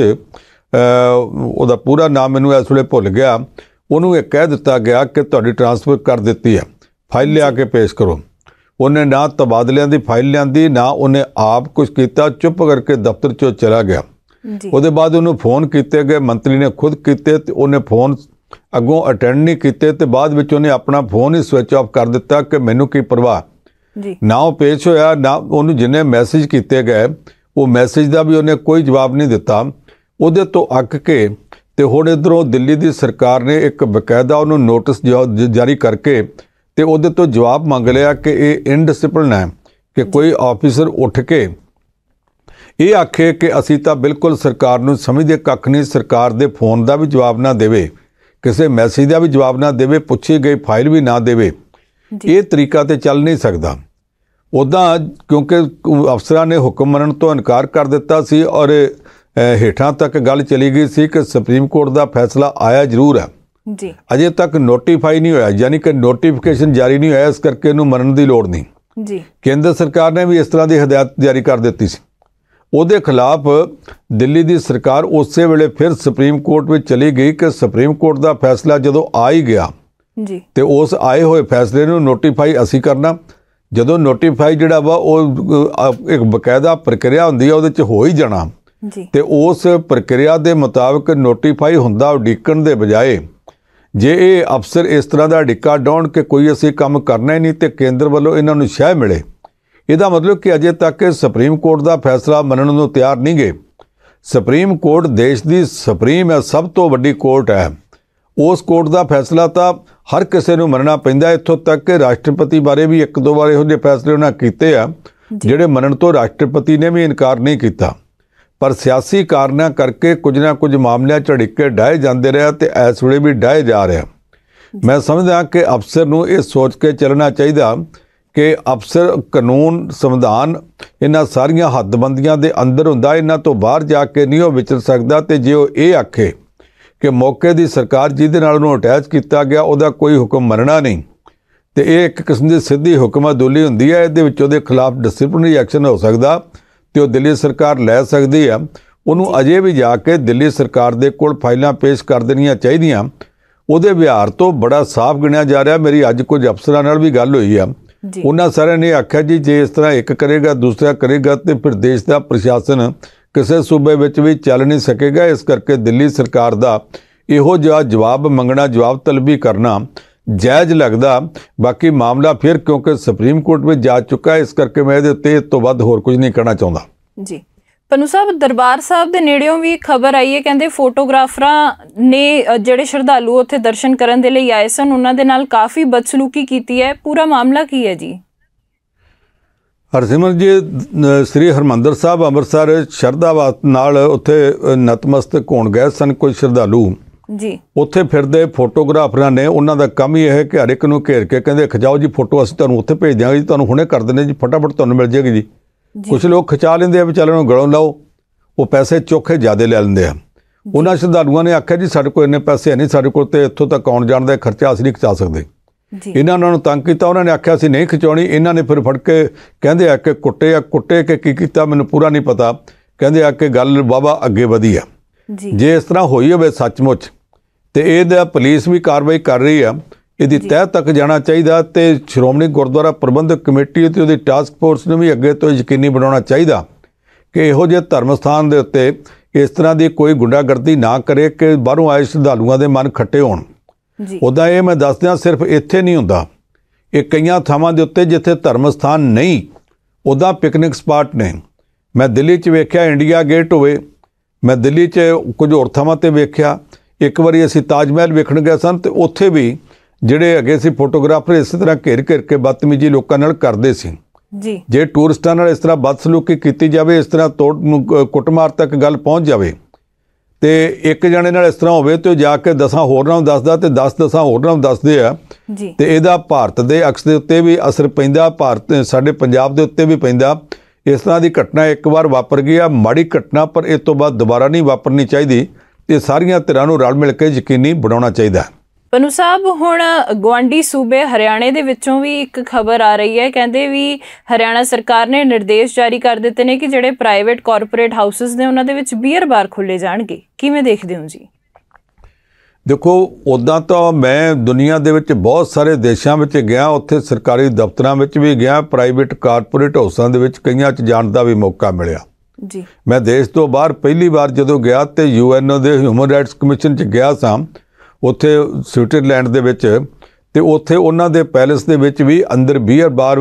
ਉਹਦਾ ਪੂਰਾ ਨਾਮ ਮੈਨੂੰ ਇਸ ਵੇਲੇ ਭੁੱਲ ਗਿਆ ਉਹਨੂੰ ਇਹ ਕਹਿ ਦਿੱਤਾ ਗਿਆ ਕਿ ਤੁਹਾਡੀ ਟ੍ਰਾਂਸਫਰ ਕਰ ਦਿੱਤੀ ਹੈ ਫਾਈਲ ਲਿਆ ਕੇ ਪੇਸ਼ ਕਰੋ ਉਹਨੇ ਨਾ ਤਬਾਦਲਿਆਂ ਦੀ ਫਾਈਲ ਲਿਆਂਦੀ ਨਾ ਉਹਨੇ ਆਪ ਕੁਝ ਕੀਤਾ ਚੁੱਪ ਕਰਕੇ ਦਫ਼ਤਰ ਚੋਂ ਚਲਾ ਗਿਆ ਉਹਦੇ ਬਾਅਦ ਉਹਨੂੰ ਫੋਨ ਕੀਤੇ ਗਏ ਮੰਤਰੀ ਨੇ ਖੁਦ ਕੀਤੇ ਤੇ ਉਹਨੇ ਫੋਨ ਅੱਗੋਂ ਅਟੈਂਡ ਨਹੀਂ ਕੀਤੇ ਤੇ ਬਾਅਦ ਵਿੱਚ ਉਹਨੇ ਆਪਣਾ ਫੋਨ ਹੀ ਸਵਿਚ ਆਫ ਕਰ ਦਿੱਤਾ ਕਿ ਮੈਨੂੰ ਕੀ ਪਰਵਾਹ ਜੀ ਨਾ ਉਹ ਪੇਸ਼ ਹੋਇਆ ਨਾ ਉਹਨੂੰ ਜਿੰਨੇ ਮੈਸੇਜ ਕੀਤੇ ਗਏ ਉਹ ਮੈਸੇਜ ਦਾ ਵੀ ਉਹਨੇ ਕੋਈ ਜਵਾਬ ਨਹੀਂ ਦਿੱਤਾ ਉਹਦੇ ਤੋਂ ਅੱਕ ਕੇ ਤੇ ਹੁਣ ਇਧਰੋਂ ਦਿੱਲੀ ਦੀ ਸਰਕਾਰ ਨੇ ਇੱਕ ਬਕਾਇਦਾ ਉਹਨੂੰ ਨੋਟਿਸ ਜਾਰੀ ਕਰਕੇ ਤੇ ਉਹਦੇ ਤੋਂ ਜਵਾਬ ਮੰਗ ਲਿਆ ਕਿ ਇਹ ਇਨਡਿਸਪਲਿਨ ਹੈ ਕਿ ਕੋਈ ਆਫੀਸਰ ਉੱਠ ਕੇ ਇਹ ਆਖੇ ਕਿ ਅਸੀਂ ਤਾਂ ਬਿਲਕੁਲ ਸਰਕਾਰ ਨੂੰ ਸਮਝਦੇ ਕੱਖ ਨਹੀਂ ਸਰਕਾਰ ਦੇ ਫੋਨ ਦਾ ਵੀ ਜਵਾਬ ਨਾ ਦੇਵੇ ਕਿਸੇ ਮੈਸੇਜ ਦਾ ਵੀ ਜਵਾਬ ਨਾ ਦੇਵੇ ਪੁੱਛੀ ਗਈ ਫਾਈਲ ਵੀ ਨਾ ਦੇਵੇ ਇਹ ਤਰੀਕਾ ਤੇ ਚੱਲ ਨਹੀਂ ਸਕਦਾ ਉਦਾਂ ਕਿਉਂਕਿ ਅਫਸਰਾਂ ਨੇ ਹੁਕਮ ਮੰਨਣ ਤੋਂ ਇਨਕਾਰ ਕਰ ਦਿੱਤਾ ਸੀ ਔਰ ਹੇਠਾਂ ਤੱਕ ਗੱਲ ਚਲੀ ਗਈ ਸੀ ਕਿ ਸੁਪਰੀਮ ਕੋਰਟ ਦਾ ਫੈਸਲਾ ਆਇਆ ਜ਼ਰੂਰ ਹੈ ਜੀ ਅਜੇ ਤੱਕ ਨੋਟੀਫਾਈ ਨਹੀਂ ਹੋਇਆ ਯਾਨੀ ਕਿ ਨੋਟੀਫਿਕੇਸ਼ਨ ਜਾਰੀ ਨਹੀਂ ਹੋਇਆ ਇਸ ਕਰਕੇ ਇਹਨੂੰ ਮੰਨਣ ਦੀ ਲੋੜ ਨਹੀਂ ਜੀ ਕੇਂਦਰ ਸਰਕਾਰ ਨੇ ਵੀ ਇਸ ਤਰ੍ਹਾਂ ਦੀ ਹਦਾਇਤ ਜਾਰੀ ਕਰ ਦਿੱਤੀ ਸੀ ਉਹਦੇ ਖਿਲਾਫ ਦਿੱਲੀ ਦੀ ਸਰਕਾਰ ਉਸੇ ਵੇਲੇ ਫਿਰ ਸੁਪਰੀਮ ਕੋਰਟ ਵਿੱਚ ਚਲੀ ਗਈ ਕਿ ਸੁਪਰੀਮ ਕੋਰਟ ਦਾ ਫੈਸਲਾ ਜਦੋਂ ਆ ਹੀ ਗਿਆ ਜੀ ਤੇ ਉਸ ਆਏ ਹੋਏ ਫੈਸਲੇ ਨੂੰ ਨੋਟੀਫਾਈ ਅਸੀਂ ਕਰਨਾ ਜਦੋਂ ਨੋਟੀਫਾਈ ਜਿਹੜਾ ਵਾ ਉਹ ਇੱਕ ਬਕਾਇਦਾ ਪ੍ਰਕਿਰਿਆ ਹੁੰਦੀ ਆ ਉਹਦੇ ਚ ਹੋ ਹੀ ਜਾਣਾ ਜੀ ਤੇ ਉਸ ਪ੍ਰਕਿਰਿਆ ਦੇ ਮੁਤਾਬਕ ਨੋਟੀਫਾਈ ਹੁੰਦਾ ਉਡੀਕਣ ਦੇ ਬਜਾਏ ਜੇ ਇਹ ਅਫਸਰ ਇਸ ਤਰ੍ਹਾਂ ਦਾ ਡਿੱਕਾ ਡਾਉਣ ਕਿ ਕੋਈ ਅਸੀਂ ਕੰਮ ਕਰਨਾ ਹੀ ਨਹੀਂ ਤੇ ਕੇਂਦਰ ਵੱਲੋਂ ਇਹਨਾਂ ਨੂੰ ਸ਼ਹਿ ਮਿਲੇ ਇਹਦਾ ਮਤਲਬ ਕਿ ਅਜੇ ਤੱਕ ਸੁਪਰੀਮ ਕੋਰਟ ਦਾ ਫੈਸਲਾ ਮੰਨਣ ਨੂੰ ਤਿਆਰ ਨਹੀਂ ਗਏ ਸੁਪਰੀਮ ਕੋਰਟ ਦੇਸ਼ ਦੀ ਸੁਪਰੀਮ ਹੈ ਸਭ ਤੋਂ ਵੱਡੀ ਕੋਰਟ ਹੈ ਉਸ ਕੋਰਟ ਦਾ ਫੈਸਲਾ ਤਾਂ ਹਰ ਕਿਸੇ ਨੂੰ ਮੰਨਣਾ ਪੈਂਦਾ ਇੱਥੋਂ ਤੱਕ ਕਿ ਰਾਸ਼ਟਰਪਤੀ ਬਾਰੇ ਵੀ ਇੱਕ ਦੋ ਵਾਰ ਇਹੋ ਜਿਹੇ ਫੈਸਲੇ ਉਹਨਾਂ ਕੀਤੇ ਆ ਜਿਹੜੇ ਮੰਨਣ ਤੋਂ ਰਾਸ਼ਟਰਪਤੀ ਨੇ ਵੀ ਇਨਕਾਰ ਨਹੀਂ ਕੀਤਾ ਪਰ ਸਿਆਸੀ ਕਾਰਨਾਂ ਕਰਕੇ ਕੁਝ ਨਾ ਕੁਝ ਮਾਮਲਿਆਂ ਝੜਕੇ ਡਾਏ ਜਾਂਦੇ ਰਿਹਾ ਤੇ ਐਸ ਵੇਲੇ ਵੀ ਡਾਏ ਜਾ ਰਿਹਾ ਮੈਂ ਸਮਝਦਾ ਕਿ ਅਫਸਰ ਨੂੰ ਇਹ ਸੋਚ ਕੇ ਚੱਲਣਾ ਚਾਹੀਦਾ ਕਿ ਅਫਸਰ ਕਾਨੂੰਨ ਸੰਵਿਧਾਨ ਇਹਨਾਂ ਸਾਰੀਆਂ ਹੱਦਬੰਦੀਆਂ ਦੇ ਅੰਦਰ ਹੁੰਦਾ ਇਹਨਾਂ ਤੋਂ ਬਾਹਰ ਜਾ ਕੇ ਨਹੀਂ ਉਹ ਵਿਚਰ ਸਕਦਾ ਤੇ ਜੇ ਉਹ ਇਹ ਆਖੇ ਕਿ ਮੌਕੇ ਦੀ ਸਰਕਾਰ ਜਿਹਦੇ ਨਾਲ ਉਹਨੂੰ ਅਟੈਚ ਕੀਤਾ ਗਿਆ ਉਹਦਾ ਕੋਈ ਹੁਕਮ ਮੰਨਣਾ ਨਹੀਂ ਤੇ ਇਹ ਇੱਕ ਕਿਸਮ ਦੀ ਸਿੱਧੀ ਹੁਕਮਾਦੂਲੀ ਹੁੰਦੀ ਹੈ ਇਹਦੇ ਵਿੱਚ ਉਹਦੇ ਖਿਲਾਫ ਡਿਸਪਲਿਨਰੀ ਐਕਸ਼ਨ ਹੋ ਸਕਦਾ ਤੇ ਉਹ ਦਿੱਲੀ ਸਰਕਾਰ ਲੈ ਸਕਦੀ ਆ ਉਹਨੂੰ ਅਜੇ ਵੀ ਜਾ ਕੇ ਦਿੱਲੀ ਸਰਕਾਰ ਦੇ ਕੋਲ ਫਾਈਲਾਂ ਪੇਸ਼ ਕਰ ਦੇਣੀਆਂ ਚਾਹੀਦੀਆਂ ਉਹਦੇ ਵਿਹਾਰ ਤੋਂ ਬੜਾ ਸਾਫ਼ ਗਿਣਿਆ ਜਾ ਰਿਹਾ ਮੇਰੀ ਅੱਜ ਕੁਝ ਅਫਸਰਾਂ ਨਾਲ ਵੀ ਗੱਲ ਹੋਈ ਆ ਉਹਨਾਂ ਸਾਰਿਆਂ ਨੇ ਆਖਿਆ ਜੀ ਜੇ ਇਸ ਤਰ੍ਹਾਂ ਇੱਕ ਕਰੇਗਾ ਦੂਸਰਾ ਕਰੇਗਾ ਤੇ ਫਿਰ ਦੇਸ਼ ਦਾ ਪ੍ਰਸ਼ਾਸਨ ਕਿਸੇ ਸੂਬੇ ਵਿੱਚ ਵੀ ਚੱਲ ਨਹੀਂ ਸਕੇਗਾ ਇਸ ਕਰਕੇ ਦਿੱਲੀ ਸਰਕਾਰ ਦਾ ਇਹੋ ਜਿਹਾ ਜਵਾਬ ਮੰਗਣਾ ਜਵਾਬ ਤਲਬੀ ਕਰਨਾ ਜਾਇਜ਼ ਲੱਗਦਾ ਬਾਕੀ ਮਾਮਲਾ ਫਿਰ ਕਿਉਂਕਿ ਸੁਪਰੀਮ ਕੋਰਟ ਵਿੱਚ ਜਾ ਚੁੱਕਾ ਹੈ ਇਸ ਕਰਕੇ ਮੈਂ ਇਹਦੇ ਉੱਤੇ ਤੋਂ ਵੱਧ ਹੋਰ ਕੁਝ ਨਹੀਂ ਕਹਿਣਾ ਚਾਹੁੰਦਾ ਜੀ ਪਨੂ ਸਾਹਿਬ ਦਰਬਾਰ ਸਾਹਿਬ ਦੇ ਨੇੜਿਓਂ ਵੀ ਖਬਰ ਆਈ ਹੈ ਕਹਿੰਦੇ ਫੋਟੋਗ੍ਰਾਫਰਾਂ ਨੇ ਜਿਹੜੇ ਸ਼ਰਧਾਲੂ ਉੱਥੇ ਦਰਸ਼ਨ ਕਰਨ ਦੇ ਲਈ ਆਏ ਸਨ ਉਹਨਾਂ ਦੇ ਨਾਲ ਕਾਫੀ ਬਦਸਲੂਕੀ ਕੀਤੀ ਹੈ ਪੂਰਾ ਮਾਮਲਾ ਕੀ ਹੈ ਜੀ ਹਰਸਿਮਰ ਜੀ ਸ੍ਰੀ ਹਰਮੰਦਰ ਸਾਹਿਬ ਅੰਮ੍ਰਿਤਸਰ ਸ਼ਰਧਾ ਨਾਲ ਉੱਥੇ ਨਤਮਸਤਕ ਹੋਣ ਗਏ ਸਨ ਕੋਈ ਸ਼ਰਧਾਲੂ ਜੀ ਉੱਥੇ ਫਿਰਦੇ ਫੋਟੋਗ੍ਰਾਫਰਾਂ ਨੇ ਉਹਨਾਂ ਦਾ ਕੰਮ ਹੀ ਇਹ ਹੈ ਕਿ ਹਰ ਇੱਕ ਨੂੰ ਘੇਰ ਕੇ ਕਹਿੰਦੇ ਖਜਾਓ ਜੀ ਫੋਟੋ ਅਸੀਂ ਤੁਹਾਨੂੰ ਉੱਥੇ ਭੇਜ ਦਿਆਂਗੇ ਜੀ ਤੁਹਾਨੂੰ ਹੁਣੇ ਕਰ ਦਿੰਦੇ ਜੀ ਫਟਾਫਟ ਤੁਹਾਨੂੰ ਮਿਲ ਜਾਏਗੀ ਜੀ ਕੁਝ ਲੋਕ ਖਿਚਾ ਲੈਂਦੇ ਆ ਵੀ ਚੱਲ ਗਲੋਂ ਲਾਓ ਉਹ ਪੈਸੇ ਚੋਖੇ ਜ਼ਿਆਦੇ ਲੈ ਲੈਂਦੇ ਆ ਉਹਨਾਂ ਸ਼ਰਧਾਲੂਆਂ ਨੇ ਆਖਿਆ ਜੀ ਸਾਡੇ ਕੋਲ ਇੰਨੇ ਪੈਸੇ ਨਹੀਂ ਸਾਡੇ ਕੋਲ ਤੇ ਇੱਥੋਂ ਤੱਕ ਆਉਣ ਜਾਣ ਦਾ ਖਰਚਾ ਅਸੀਂ ਨਹੀਂ ਖਚਾ ਸਕਦੇ ਇਹਨਾਂ ਉਹਨਾਂ ਨੂੰ ਤੰਗ ਕੀਤਾ ਉਹਨਾਂ ਨੇ ਆਖਿਆ ਸੀ ਨਹੀਂ ਖਚਾਉਣੀ ਇਹਨਾਂ ਨੇ ਫਿਰ ਫੜ ਕੇ ਕਹਿੰਦੇ ਆ ਕਿ ਕੁੱਟੇ ਆ ਕੁੱਟੇ ਕਿ ਕੀ ਕੀਤਾ ਮੈਨੂੰ ਪੂਰਾ ਨਹੀਂ ਪਤਾ ਕਹਿੰਦੇ ਆ ਕਿ ਗੱਲ ਬਾਬਾ ਅੱਗੇ ਵਧੀ ਆ ਜੇ ਇਸ ਤਰ੍ਹਾਂ ਹੋਈ ਹੋਵੇ ਸੱਚਮੁੱਚ ਤੇ ਇਹਦਾ ਪੁਲਿਸ ਵੀ ਕਾਰਵਾਈ ਕਰ ਰਹੀ ਆ ਇਹਦੀ ਤਹਿ ਤੱਕ ਜਾਣਾ ਚਾਹੀਦਾ ਤੇ ਸ਼੍ਰੋਮਣੀ ਗੁਰਦੁਆਰਾ ਪ੍ਰਬੰਧਕ ਕਮੇਟੀ ਤੇ ਉਹਦੀ ਟਾਸਕ ਫੋਰਸ ਨੂੰ ਵੀ ਅੱਗੇ ਤੋਂ ਯਕੀਨੀ ਬਣਾਉਣਾ ਚਾਹੀਦਾ ਕਿ ਇਹੋ ਜਿਹੇ ਧਰਮ ਸਥਾਨ ਦੇ ਉੱਤੇ ਇਸ ਤਰ੍ਹਾਂ ਦੀ ਕੋਈ ਗੁੰਡਾਗਰਦੀ ਨਾ ਕਰੇ ਕਿ ਬਾਹਰੋਂ ਆਏ ਸ਼ਰਧਾਲੂਆਂ ਦੇ ਮਨ ਖੱਟੇ ਹੋਣ ਜੀ ਉਹਦਾ ਇਹ ਮੈਂ ਦੱਸਦਿਆਂ ਸਿਰਫ ਇੱਥੇ ਨਹੀਂ ਹੁੰਦਾ ਇਹ ਕਈਆਂ ਥਾਵਾਂ ਦੇ ਉੱਤੇ ਜਿੱਥੇ ਧਰਮ ਸਥਾਨ ਨਹੀਂ ਉਹਦਾ ਪਿਕਨਿਕ ਸਪਾਟ ਨੇ ਮੈਂ ਦਿੱਲੀ 'ਚ ਵੇਖਿਆ ਇੰਡੀਆ ਗੇਟ ਹੋਵੇ ਮੈਂ ਦਿੱਲੀ 'ਚ ਕੁਝ ਹੋਰ ਥਾਵਾਂ ਤੇ ਵੇਖਿਆ ਇੱਕ ਵਾਰੀ ਅਸੀਂ ਤਾਜ ਮਹਿਲ ਵੇਖਣ ਗਏ ਸਨ ਤੇ ਉੱਥੇ ਵੀ ਜਿਹੜੇ ਅੱਗੇ ਸੀ ਫੋਟੋਗ੍ਰਾਫਰ ਇਸੇ ਤਰ੍ਹਾਂ ਘੇਰ ਘੇਰ ਕੇ ਬਦਤਮੀਜੀ ਲੋਕਾਂ ਨਾਲ ਕਰਦੇ ਸੀ ਜੀ ਜੇ ਟੂਰਿਸਟਾਂ ਨਾਲ ਇਸ ਤਰ੍ਹਾਂ ਬਦਸਲੂਕੀ ਕੀਤੀ ਜਾਵੇ ਇਸ ਤਰ੍ਹਾਂ ਤੋੜ ਕੁੱਟਮਾਰ ਤੱਕ ਗੱਲ ਪਹੁੰਚ ਜਾਵੇ ਤੇ ਇੱਕ ਜਣੇ ਨਾਲ ਇਸ ਤਰ੍ਹਾਂ ਹੋਵੇ ਤੇ ਜਾ ਕੇ ਦਸਾਂ ਹੋਰ ਨੂੰ ਦੱਸਦਾ ਤੇ 10 ਦਸਾਂ ਹੋਰ ਨੂੰ ਦੱਸਦੇ ਆ ਜੀ ਤੇ ਇਹਦਾ ਭਾਰਤ ਦੇ ਅਕਸ ਦੇ ਉੱਤੇ ਵੀ ਅਸਰ ਪੈਂਦਾ ਭਾਰਤ ਸਾਡੇ ਪੰਜਾਬ ਦੇ ਉੱਤੇ ਵੀ ਪੈਂਦਾ ਇਸ ਤਰ੍ਹਾਂ ਦੀ ਘਟਨਾ ਇੱਕ ਵਾਰ ਵਾਪਰ ਗਈ ਆ ਮਾੜੀ ਘਟਨਾ ਪਰ ਇਸ ਤੋਂ ਬਾਅਦ ਦੁਬਾਰਾ ਨਹੀਂ ਵਾਪਰਨੀ ਚਾਹੀਦੀ ਤੇ ਸਾਰੀਆਂ ਧਿਰਾਂ ਨੂੰ ਰਲ ਮਿਲ ਕੇ ਯਕੀਨੀ ਬਣਾਉਣਾ ਚਾਹੀਦਾ ਪਨੂ ਸਾਹਿਬ ਹੁਣ ਗਵਾਂਡੀ ਸੂਬੇ ਹਰਿਆਣੇ ਦੇ ਵਿੱਚੋਂ ਵੀ ਇੱਕ ਖਬਰ ਆ ਰਹੀ ਹੈ ਕਹਿੰਦੇ ਵੀ ਹਰਿਆਣਾ ਸਰਕਾਰ ਨੇ ਨਿਰਦੇਸ਼ ਜਾਰੀ ਕਰ ਦਿੱਤੇ ਨੇ ਕਿ ਜਿਹੜੇ ਪ੍ਰਾਈਵੇਟ ਕਾਰਪੋਰੇਟ ਹਾਊਸਸ ਨੇ ਉਹਨਾਂ ਦੇ ਵਿੱਚ ਬੀਅਰ ਬਾਰ ਖੋਲੇ ਜਾਣਗੇ ਕਿਵੇਂ ਦੇਖਦੇ ਹੋ ਜੀ ਦੇਖੋ ਉਦਾਂ ਤਾਂ ਮੈਂ ਦੁਨੀਆ ਦੇ ਵਿੱਚ ਬਹੁਤ ਸਾਰੇ ਦੇਸ਼ਾਂ ਵਿੱਚ ਗਿਆ ਉੱਥੇ ਸਰਕਾਰੀ ਦਫ਼ਤਰਾਂ ਵਿੱਚ ਵੀ ਗਿਆ ਪ੍ਰਾਈਵੇਟ ਕਾਰਪੋਰੇਟ ਹਾਊਸਾਂ ਦੇ ਵਿੱਚ ਕਈਆਂ 'ਚ ਜਾਣ ਦਾ ਵੀ ਮੌਕਾ ਮਿਲਿਆ ਜੀ ਮੈਂ ਦੇਸ਼ ਤੋਂ ਬਾਹਰ ਪਹਿਲੀ ਵਾਰ ਜਦੋਂ ਗਿਆ ਤੇ ਯੂਐਨਓ ਦੇ ਹਿਊਮਨ ਰਾਈਟਸ ਕਮਿਸ਼ਨ 'ਚ ਗਿਆ ਸਾਂ ਉੱਥੇ ਸਵਿਟਜ਼ਰਲੈਂਡ ਦੇ ਵਿੱਚ ਤੇ ਉੱਥੇ ਉਹਨਾਂ ਦੇ ਪੈਲਸ ਦੇ ਵਿੱਚ ਵੀ ਅੰਦਰ ਬੀਅਰ ਬਾਰ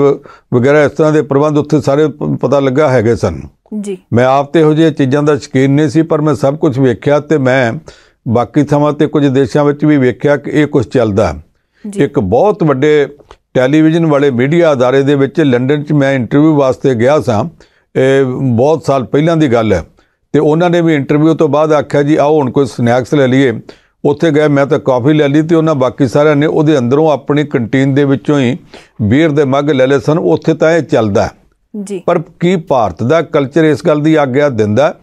ਵਗੈਰਾ ਇਸ ਤਰ੍ਹਾਂ ਦੇ ਪ੍ਰਬੰਧ ਉੱਥੇ ਸਾਰੇ ਪਤਾ ਲੱਗਾ ਹੈਗੇ ਸਨ ਜੀ ਮੈਂ ਆਪ ਤੇ ਹੋ ਜੇ ਚੀਜ਼ਾਂ ਦਾ ਸ਼ਕੀਨ ਨਹੀਂ ਸੀ ਪਰ ਮੈਂ ਸਭ ਕੁਝ ਵੇਖਿਆ ਤੇ ਮੈਂ ਬਾਕੀ ਥਾਵਾਂ ਤੇ ਕੁਝ ਦੇਸ਼ਾਂ ਵਿੱਚ ਵੀ ਵੇਖਿਆ ਕਿ ਇਹ ਕੁਝ ਚੱਲਦਾ ਇੱਕ ਬਹੁਤ ਵੱਡੇ ਟੈਲੀਵਿਜ਼ਨ ਵਾਲੇ ਮੀਡੀਆ ਅਦਾਰੇ ਦੇ ਵਿੱਚ ਲੰਡਨ 'ਚ ਮੈਂ ਇੰਟਰਵਿਊ ਵਾਸਤੇ ਗਿਆ ਸਾਂ ਇਹ ਬਹੁਤ ਸਾਲ ਪਹਿਲਾਂ ਦੀ ਗੱਲ ਹੈ ਤੇ ਉਹਨਾਂ ਨੇ ਵੀ ਇੰਟਰਵਿਊ ਤੋਂ ਬਾਅਦ ਆਖਿਆ ਜੀ ਆਓ ਹੁਣ ਕੋਈ ਸਨੈਕਸ ਲੈ ਲਈਏ ਉੱਥੇ ਗਏ ਮੈਂ ਤਾਂ ਕਾਫੀ ਲੈ ਲਈ ਤੇ ਉਹਨਾਂ ਬਾਕੀ ਸਾਰਿਆਂ ਨੇ ਉਹਦੇ ਅੰਦਰੋਂ ਆਪਣੀ ਕੰਟੀਨ ਦੇ ਵਿੱਚੋਂ ਹੀ ਬੀਅਰ ਦੇ ਮੱਗ ਲੈ ਲਏ ਸਨ ਉੱਥੇ ਤਾਂ ਇਹ ਚੱਲਦਾ ਜੀ ਪਰ ਕੀ ਭਾਰਤ ਦਾ ਕਲਚਰ ਇਸ ਗੱਲ ਦੀ ਆਗਿਆ ਦਿੰਦਾ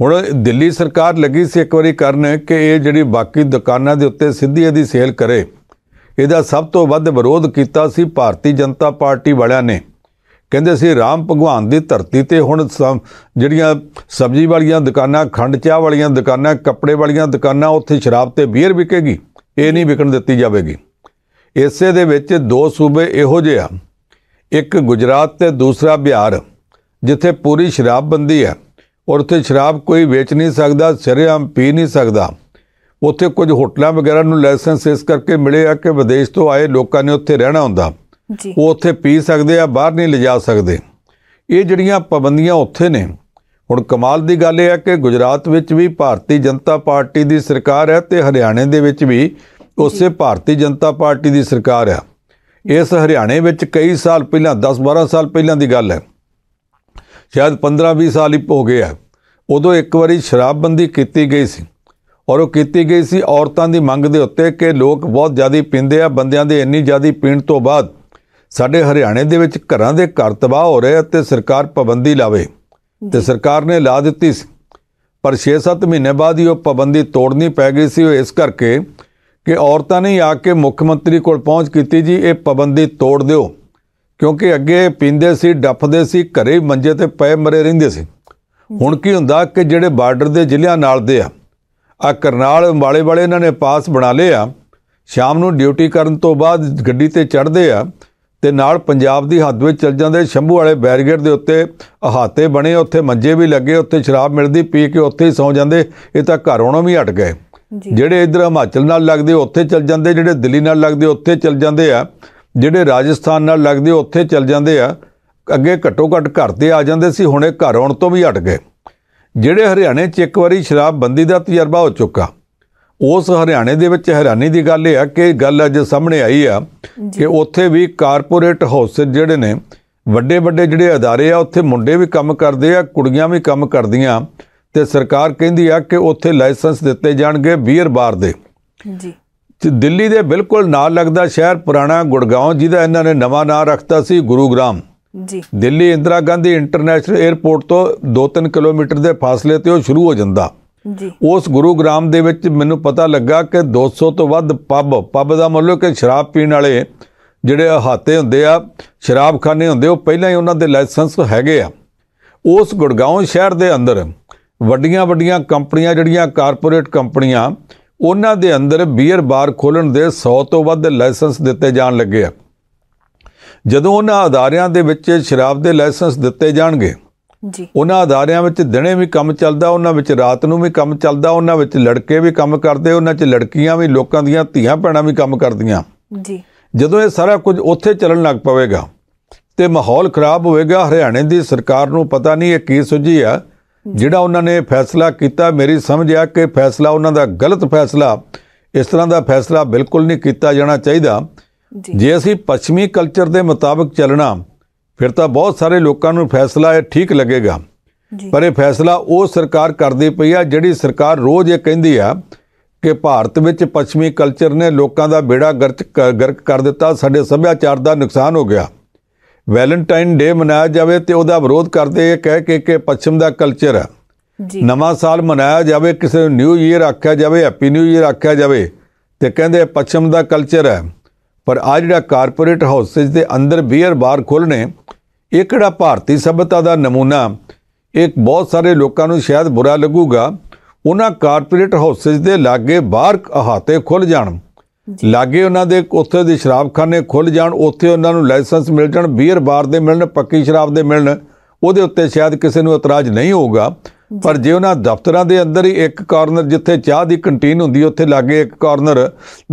ਹੁਣ ਦਿੱਲੀ ਸਰਕਾਰ ਲੱਗੀ ਸੀ ਇੱਕ ਵਾਰੀ ਕਰਨ ਕਿ ਇਹ ਜਿਹੜੀ ਬਾਕੀ ਦੁਕਾਨਾਂ ਦੇ ਉੱਤੇ ਸਿੱਧੀ ਇਹਦੀ ਸੇਲ ਕਰੇ ਇਹਦਾ ਸਭ ਤੋਂ ਵੱਧ ਵਿਰੋਧ ਕੀਤਾ ਸੀ ਭਾਰਤੀ ਜਨਤਾ ਪਾਰਟੀ ਵਾਲਿਆਂ ਨੇ ਕਹਿੰਦੇ ਸੀ ਰਾਮ ਭਗਵਾਨ ਦੀ ਧਰਤੀ ਤੇ ਹੁਣ ਜਿਹੜੀਆਂ ਸਬਜ਼ੀ ਵਾਲੀਆਂ ਦੁਕਾਨਾਂ ਖੰਡ ਚਾਹ ਵਾਲੀਆਂ ਦੁਕਾਨਾਂ ਕੱਪੜੇ ਵਾਲੀਆਂ ਦੁਕਾਨਾਂ ਉੱਥੇ ਸ਼ਰਾਬ ਤੇ ਬੀਅਰ ਵਿਕੇਗੀ ਇਹ ਨਹੀਂ ਵਿਕਣ ਦਿੱਤੀ ਜਾਵੇਗੀ ਇਸੇ ਦੇ ਵਿੱਚ ਦੋ ਸੂਬੇ ਇਹੋ ਜਿਹੇ ਆ ਇੱਕ ਗੁਜਰਾਤ ਤੇ ਦੂਸਰਾ ਬਿਹਾਰ ਜਿੱਥੇ ਪੂਰੀ ਸ਼ਰਾਬਬੰਦੀ ਹੈ ਔਰ ਉੱਥੇ ਸ਼ਰਾਬ ਕੋਈ ਵੇਚ ਨਹੀਂ ਸਕਦਾ ਸਿਰਿਆਂ ਪੀ ਨਹੀਂ ਸਕਦਾ ਉੱਥੇ ਕੁਝ ਹੋਟਲਾਂ ਵਗੈਰਾ ਨੂੰ ਲਾਇਸੈਂਸ ਇਸ ਕਰਕੇ ਮਿਲੇ ਆ ਕਿ ਵਿਦੇਸ਼ ਤੋਂ ਆਏ ਲੋਕਾਂ ਨੇ ਉੱਥੇ ਰਹਿਣਾ ਹੁੰਦਾ ਉਹ ਉੱਥੇ ਪੀ ਸਕਦੇ ਆ ਬਾਹਰ ਨਹੀਂ ਲਿਜਾ ਸਕਦੇ ਇਹ ਜਿਹੜੀਆਂ ਪਾਬੰਦੀਆਂ ਉੱਥੇ ਨੇ ਹੁਣ ਕਮਾਲ ਦੀ ਗੱਲ ਇਹ ਹੈ ਕਿ ਗੁਜਰਾਤ ਵਿੱਚ ਵੀ ਭਾਰਤੀ ਜਨਤਾ ਪਾਰਟੀ ਦੀ ਸਰਕਾਰ ਹੈ ਤੇ ਹਰਿਆਣੇ ਦੇ ਵਿੱਚ ਵੀ ਉਸੇ ਭਾਰਤੀ ਜਨਤਾ ਪਾਰਟੀ ਦੀ ਸਰਕਾਰ ਹੈ ਇਸ ਹਰਿਆਣੇ ਵਿੱਚ ਕਈ ਸਾਲ ਪਹਿਲਾਂ 10-12 ਸਾਲ ਪਹਿਲਾਂ ਦੀ ਗੱਲ ਹੈ ਸ਼ਾਇਦ 15-20 ਸਾਲ ਹੀ ਹੋ ਗਏ ਆ ਉਦੋਂ ਇੱਕ ਵਾਰੀ ਸ਼ਰਾਬਬੰਦੀ ਕੀਤੀ ਗਈ ਸੀ ਔਰ ਉਹ ਕੀਤੀ ਗਈ ਸੀ ਔਰਤਾਂ ਦੀ ਮੰਗ ਦੇ ਉੱਤੇ ਕਿ ਲੋਕ ਬਹੁਤ ਜ਼ਿਆਦਾ ਪੀਂਦੇ ਆ ਬੰਦਿਆਂ ਦੇ ਇੰਨੀ ਜ਼ਿਆਦਾ ਪੀਣ ਤੋਂ ਬਾਅਦ ਸਾਡੇ ਹਰਿਆਣੇ ਦੇ ਵਿੱਚ ਘਰਾਂ ਦੇ ਘਰ ਤਬਾਹ ਹੋ ਰਹੇ ਅਤੇ ਸਰਕਾਰ ਪਾਬੰਦੀ ਲਾਵੇ ਤੇ ਸਰਕਾਰ ਨੇ ਲਾ ਦਿੱਤੀ ਸੀ ਪਰ 6-7 ਮਹੀਨੇ ਬਾਅਦ ਹੀ ਉਹ ਪਾਬੰਦੀ ਤੋੜਨੀ ਪੈ ਗਈ ਸੀ ਉਹ ਇਸ ਕਰਕੇ ਕਿ ਔਰਤਾਂ ਨੇ ਆ ਕੇ ਮੁੱਖ ਮੰਤਰੀ ਕੋਲ ਪਹੁੰਚ ਕੀਤੀ ਜੀ ਇਹ ਪਾਬੰਦੀ ਤੋੜ ਦਿਓ ਕਿਉਂਕਿ ਅੱਗੇ ਪੀਂਦੇ ਸੀ ਡੱਫਦੇ ਸੀ ਘਰੇ ਮੰਜੇ ਤੇ ਪਏ ਮਰੇ ਰਹਿੰਦੇ ਸੀ ਹੁਣ ਕੀ ਹੁੰਦਾ ਕਿ ਜਿਹੜੇ ਬਾਰਡਰ ਦੇ ਜ਼ਿਲ੍ਹਿਆਂ ਨਾਲ ਦੇ ਆ ਆ ਕਰਨਾਲ ਵਾਲੇ ਵਾਲੇ ਇਹਨਾਂ ਨੇ ਪਾਸ ਬਣਾ ਲਏ ਆ ਸ਼ਾਮ ਨੂੰ ਡਿਊਟੀ ਕਰਨ ਤੋਂ ਬਾਅਦ ਗੱਡੀ ਤੇ ਚੜਦੇ ਆ ਤੇ ਨਾਲ ਪੰਜਾਬ ਦੀ ਹੱਦ ਵਿੱਚ ਚੱਲ ਜਾਂਦੇ ਸ਼ੰਭੂ ਵਾਲੇ ਬੈਰੀਗੇਡ ਦੇ ਉੱਤੇ ਅਹਾਤੇ ਬਣੇ ਉੱਥੇ ਮੰਜੇ ਵੀ ਲੱਗੇ ਉੱਥੇ ਸ਼ਰਾਬ ਮਿਲਦੀ ਪੀ ਕੇ ਉੱਥੇ ਹੀ ਸੌ ਜਾਂਦੇ ਇਹ ਤਾਂ ਘਰ ਆਉਣੋਂ ਵੀ ਹਟ ਗਏ ਜਿਹੜੇ ਇਧਰ ਹਿਮਾਚਲ ਨਾਲ ਲੱਗਦੇ ਉੱਥੇ ਚੱਲ ਜਾਂਦੇ ਜਿਹੜੇ ਦਿੱਲੀ ਨਾਲ ਲੱਗਦੇ ਉੱਥੇ ਚੱਲ ਜਾਂਦੇ ਆ ਜਿਹੜੇ ਰਾਜਸਥਾਨ ਨਾਲ ਲੱਗਦੇ ਉੱਥੇ ਚੱਲ ਜਾਂਦੇ ਆ ਅੱਗੇ ਘੱਟੋ ਘੱਟ ਘਰ ਤੇ ਆ ਜਾਂਦੇ ਸੀ ਹੁਣੇ ਘਰ ਆਉਣ ਤੋਂ ਵੀ ਹਟ ਗਏ ਜਿਹੜੇ ਹਰਿਆਣੇ 'ਚ ਇੱਕ ਵਾਰੀ ਸ਼ਰਾਬ ਬੰਦੀ ਦਾ ਤਜਰਬਾ ਹੋ ਚੁੱਕਾ ਉਸ ਹਰਿਆਣੇ ਦੇ ਵਿੱਚ ਹੈਰਾਨੀ ਦੀ ਗੱਲ ਇਹ ਆ ਕਿ ਗੱਲ ਅੱਜ ਸਾਹਮਣੇ ਆਈ ਆ ਕਿ ਉੱਥੇ ਵੀ ਕਾਰਪੋਰੇਟ ਹਾਊਸ ਜਿਹੜੇ ਨੇ ਵੱਡੇ ਵੱਡੇ ਜਿਹੜੇ ادارے ਆ ਉੱਥੇ ਮੁੰਡੇ ਵੀ ਕੰਮ ਕਰਦੇ ਆ ਕੁੜੀਆਂ ਵੀ ਕੰਮ ਕਰਦੀਆਂ ਤੇ ਸਰਕਾਰ ਕਹਿੰਦੀ ਆ ਕਿ ਉੱਥੇ ਲਾਇਸੈਂਸ ਦਿੱਤੇ ਜਾਣਗੇ ਬੀਅਰ ਬਾਰ ਦੇ ਜੀ ਤੇ ਦਿੱਲੀ ਦੇ ਬਿਲਕੁਲ ਨਾਲ ਲੱਗਦਾ ਸ਼ਹਿਰ ਪੁਰਾਣਾ ਗੁੜਗਾਉਂ ਜਿਹਦਾ ਇਹਨਾਂ ਨੇ ਨਵਾਂ ਨਾਂ ਰੱਖਤਾ ਸੀ ਗੁਰੂਗ੍ਰਾਮ ਜੀ ਦਿੱਲੀ ਇੰਦਰਾ ਗਾਂਧੀ ਇੰਟਰਨੈਸ਼ਨਲ 에ਅਰਪੋਰਟ ਤੋਂ 2-3 ਕਿਲੋਮੀਟਰ ਦੇ ਫਾਸਲੇ ਤੇ ਉਹ ਸ਼ੁਰੂ ਹੋ ਜਾਂਦਾ ਉਸ ਗੁਰੂਗ੍ਰਾਮ ਦੇ ਵਿੱਚ ਮੈਨੂੰ ਪਤਾ ਲੱਗਾ ਕਿ 200 ਤੋਂ ਵੱਧ ਪੱਬ ਪੱਬ ਦਾ ਮਤਲਬ ਕਿ ਸ਼ਰਾਬ ਪੀਣ ਵਾਲੇ ਜਿਹੜੇ ਹਾਤੇ ਹੁੰਦੇ ਆ ਸ਼ਰਾਬਖਾਨੇ ਹੁੰਦੇ ਉਹ ਪਹਿਲਾਂ ਹੀ ਉਹਨਾਂ ਦੇ ਲਾਇਸੈਂਸ ਹੈਗੇ ਆ ਉਸ ਗੁੜਗਾਉਂ ਸ਼ਹਿਰ ਦੇ ਅੰਦਰ ਵੱਡੀਆਂ-ਵੱਡੀਆਂ ਕੰਪਨੀਆਂ ਜਿਹੜੀਆਂ ਕਾਰਪੋਰੇਟ ਕੰਪਨੀਆਂ ਉਹਨਾਂ ਦੇ ਅੰਦਰ ਬੀਅਰ ਬਾਰ ਖੋਲਣ ਦੇ 100 ਤੋਂ ਵੱਧ ਲਾਇਸੈਂਸ ਦਿੱਤੇ ਜਾਣ ਲੱਗੇ ਆ ਜਦੋਂ ਉਹਨਾਂ ਆਧਾਰਿਆਂ ਦੇ ਵਿੱਚ ਸ਼ਰਾਬ ਦੇ ਲਾਇਸੈਂਸ ਦਿੱਤੇ ਜਾਣਗੇ ਜੀ ਉਹਨਾਂ ਅਦਾਰਿਆਂ ਵਿੱਚ ਦਿਨੇ ਵੀ ਕੰਮ ਚੱਲਦਾ ਉਹਨਾਂ ਵਿੱਚ ਰਾਤ ਨੂੰ ਵੀ ਕੰਮ ਚੱਲਦਾ ਉਹਨਾਂ ਵਿੱਚ ਲੜਕੇ ਵੀ ਕੰਮ ਕਰਦੇ ਉਹਨਾਂ 'ਚ ਲੜਕੀਆਂ ਵੀ ਲੋਕਾਂ ਦੀਆਂ ਧੀਆਂ ਭੈਣਾਂ ਵੀ ਕੰਮ ਕਰਦੀਆਂ ਜੀ ਜਦੋਂ ਇਹ ਸਾਰਾ ਕੁਝ ਉੱਥੇ ਚੱਲਣ ਲੱਗ ਪਵੇਗਾ ਤੇ ਮਾਹੌਲ ਖਰਾਬ ਹੋਵੇਗਾ ਹਰਿਆਣੇ ਦੀ ਸਰਕਾਰ ਨੂੰ ਪਤਾ ਨਹੀਂ ਇਹ ਕੀ ਸੁਝੀ ਆ ਜਿਹੜਾ ਉਹਨਾਂ ਨੇ ਫੈਸਲਾ ਕੀਤਾ ਮੇਰੀ ਸਮਝ ਆ ਕਿ ਫੈਸਲਾ ਉਹਨਾਂ ਦਾ ਗਲਤ ਫੈਸਲਾ ਇਸ ਤਰ੍ਹਾਂ ਦਾ ਫੈਸਲਾ ਬਿਲਕੁਲ ਨਹੀਂ ਕੀਤਾ ਜਾਣਾ ਚਾਹੀਦਾ ਜੇ ਅਸੀਂ ਪੱਛਮੀ ਕਲਚਰ ਦੇ ਮੁਤਾਬਕ ਚੱਲਣਾ ਫਿਰ ਤਾਂ ਬਹੁਤ ਸਾਰੇ ਲੋਕਾਂ ਨੂੰ ਫੈਸਲਾ ਇਹ ਠੀਕ ਲੱਗੇਗਾ ਪਰ ਇਹ ਫੈਸਲਾ ਉਹ ਸਰਕਾਰ ਕਰਦੀ ਪਈ ਆ ਜਿਹੜੀ ਸਰਕਾਰ ਰੋਜ਼ ਇਹ ਕਹਿੰਦੀ ਆ ਕਿ ਭਾਰਤ ਵਿੱਚ ਪੱਛਮੀ ਕਲਚਰ ਨੇ ਲੋਕਾਂ ਦਾ ਬੇੜਾ ਗਰਕ ਕਰ ਦਿੱਤਾ ਸਾਡੇ ਸੱਭਿਆਚਾਰ ਦਾ ਨੁਕਸਾਨ ਹੋ ਗਿਆ ਵੈਲੈਂਟਾਈਨ ਡੇ ਮਨਾਇਆ ਜਾਵੇ ਤੇ ਉਹਦਾ ਵਿਰੋਧ ਕਰਦੇ ਇਹ ਕਹਿ ਕੇ ਕਿ ਪੱਛਮ ਦਾ ਕਲਚਰ ਹੈ ਨਵਾਂ ਸਾਲ ਮਨਾਇਆ ਜਾਵੇ ਕਿਸੇ ਨੂੰ ਨਿਊ ਈਅਰ ਆਖਿਆ ਜਾਵੇ ਹੈਪੀ ਨਿਊ ਈਅਰ ਆਖਿਆ ਜਾਵੇ ਤੇ ਕਹਿੰਦੇ ਪੱਛਮ ਦਾ ਕਲਚਰ ਹੈ ਪਰ ਆ ਜਿਹੜਾ ਕਾਰਪੋਰੇਟ ਹਾਊਸਸ ਦੇ ਅੰਦਰ ਬੀਅਰ ਬਾਰ ਖੋਲਣੇ ਇਹ ਕਿਹੜਾ ਭਾਰਤੀ ਸਭਿਅਤਾ ਦਾ ਨਮੂਨਾ ਇੱਕ ਬਹੁਤ ਸਾਰੇ ਲੋਕਾਂ ਨੂੰ ਸ਼ਾਇਦ ਬੁਰਾ ਲੱਗੂਗਾ ਉਹਨਾਂ ਕਾਰਪੋਰੇਟ ਹਾਊਸਸ ਦੇ ਲਾਗੇ ਬਾਹਰ ਅਹਾਤੇ ਖੁੱਲ ਜਾਣ ਲਾਗੇ ਉਹਨਾਂ ਦੇ ਉੱਥੇ ਦੇ ਸ਼ਰਾਬਖਾਨੇ ਖੁੱਲ ਜਾਣ ਉੱਥੇ ਉਹਨਾਂ ਨੂੰ ਲਾਇਸੈਂਸ ਮਿਲ ਜਾਣ ਬੀਅਰ ਬਾਰ ਦੇ ਮਿਲਣ ਪੱਕੀ ਸ਼ਰਾਬ ਦੇ ਮਿਲਣ ਉਹਦੇ ਉੱਤੇ ਸ਼ਾਇਦ ਕਿਸੇ ਨੂੰ ਇਤਰਾਜ਼ ਨਹੀਂ ਹੋਊਗਾ ਪਰ ਜੇ ਉਹਨਾਂ ਦਫ਼ਤਰਾਂ ਦੇ ਅੰਦਰ ਹੀ ਇੱਕ ਕਾਰਨਰ ਜਿੱਥੇ ਚਾਹ ਦੀ ਕੰਟੀਨ ਹੁੰਦੀ ਉੱਥੇ ਲਾਗੇ ਇੱਕ ਕਾਰਨਰ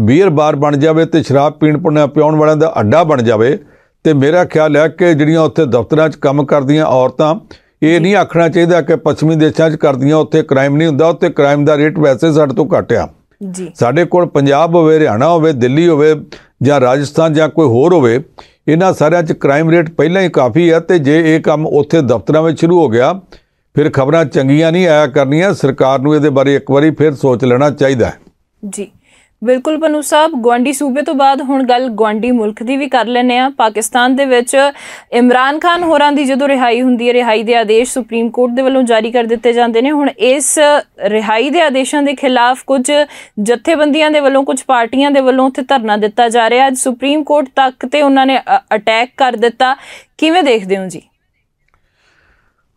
ਬੀਅਰ ਬਾਰ ਬਣ ਜਾਵੇ ਤੇ ਸ਼ਰਾਬ ਪੀਣ ਪਣਾ ਪਿਉਣ ਵਾਲਿਆਂ ਦਾ ਅੱਡਾ ਬਣ ਜਾਵੇ ਤੇ ਮੇਰਾ ਖਿਆਲ ਹੈ ਕਿ ਜਿਹੜੀਆਂ ਉੱਥੇ ਦਫ਼ਤਰਾਂ 'ਚ ਕੰਮ ਕਰਦੀਆਂ ਔਰਤਾਂ ਇਹ ਨਹੀਂ ਆਖਣਾ ਚਾਹੀਦਾ ਕਿ ਪੱਛਮੀ ਦੇਸ਼ਾਂ 'ਚ ਕਰਦੀਆਂ ਉੱਥੇ ਕ੍ਰਾਈਮ ਨਹੀਂ ਹੁੰਦਾ ਉੱਥੇ ਕ੍ਰਾਈਮ ਦਾ ਰੇਟ ਵੈਸੇ ਸਾਡੇ ਤੋਂ ਘੱਟ ਆ ਜੀ ਸਾਡੇ ਕੋਲ ਪੰਜਾਬ ਹੋਵੇ ਹਰਿਆਣਾ ਹੋਵੇ ਦਿੱਲੀ ਹੋਵੇ ਜਾਂ ਰਾਜਸਥਾਨ ਜਾਂ ਕੋਈ ਹੋਰ ਹੋਵੇ ਇਹਨਾਂ ਸਾਰਿਆਂ 'ਚ ਕ੍ਰਾਈਮ ਰੇਟ ਪਹਿਲਾਂ ਹੀ ਕਾਫੀ ਆ ਤੇ ਜੇ ਇਹ ਕੰਮ ਉੱਥੇ ਦਫ਼ਤਰਾਂ ਵਿੱਚ ਸ਼ੁਰੂ ਹੋ ਗਿਆ ਫਿਰ ਖਬਰਾਂ ਚੰਗੀਆਂ ਨਹੀਂ ਆਇਆ ਕਰਨੀਆਂ ਸਰਕਾਰ ਨੂੰ ਇਹਦੇ ਬਾਰੇ ਇੱਕ ਵਾਰੀ ਫਿਰ ਸੋਚ ਲੈਣਾ ਚਾਹੀਦਾ ਹੈ ਜੀ ਬਿਲਕੁਲ ਬਨੂ ਸਾਹਿਬ ਗਵਾਂਡੀ ਸੂਬੇ ਤੋਂ ਬਾਅਦ ਹੁਣ ਗੱਲ ਗਵਾਂਡੀ ਮੁਲਕ ਦੀ ਵੀ ਕਰ ਲੈਨੇ ਆ ਪਾਕਿਸਤਾਨ ਦੇ ਵਿੱਚ ਇਮਰਾਨ ਖਾਨ ਹੋਰਾਂ ਦੀ ਜਦੋਂ ਰਿਹਾਈ ਹੁੰਦੀ ਹੈ ਰਿਹਾਈ ਦੇ ਆਦੇਸ਼ ਸੁਪਰੀਮ ਕੋਰਟ ਦੇ ਵੱਲੋਂ ਜਾਰੀ ਕਰ ਦਿੱਤੇ ਜਾਂਦੇ ਨੇ ਹੁਣ ਇਸ ਰਿਹਾਈ ਦੇ ਆਦੇਸ਼ਾਂ ਦੇ ਖਿਲਾਫ ਕੁਝ ਜਥੇਬੰਦੀਆਂ ਦੇ ਵੱਲੋਂ ਕੁਝ ਪਾਰਟੀਆਂ ਦੇ ਵੱਲੋਂ ਉੱਥੇ ਧਰਨਾ ਦਿੱਤਾ ਜਾ ਰਿਹਾ ਅੱਜ ਸੁਪਰੀਮ ਕੋਰਟ ਤੱਕ ਤੇ ਉਹਨਾਂ ਨੇ ਅਟੈਕ ਕਰ ਦਿੱਤਾ ਕਿਵੇਂ ਦੇਖਦੇ ਹੋ ਜੀ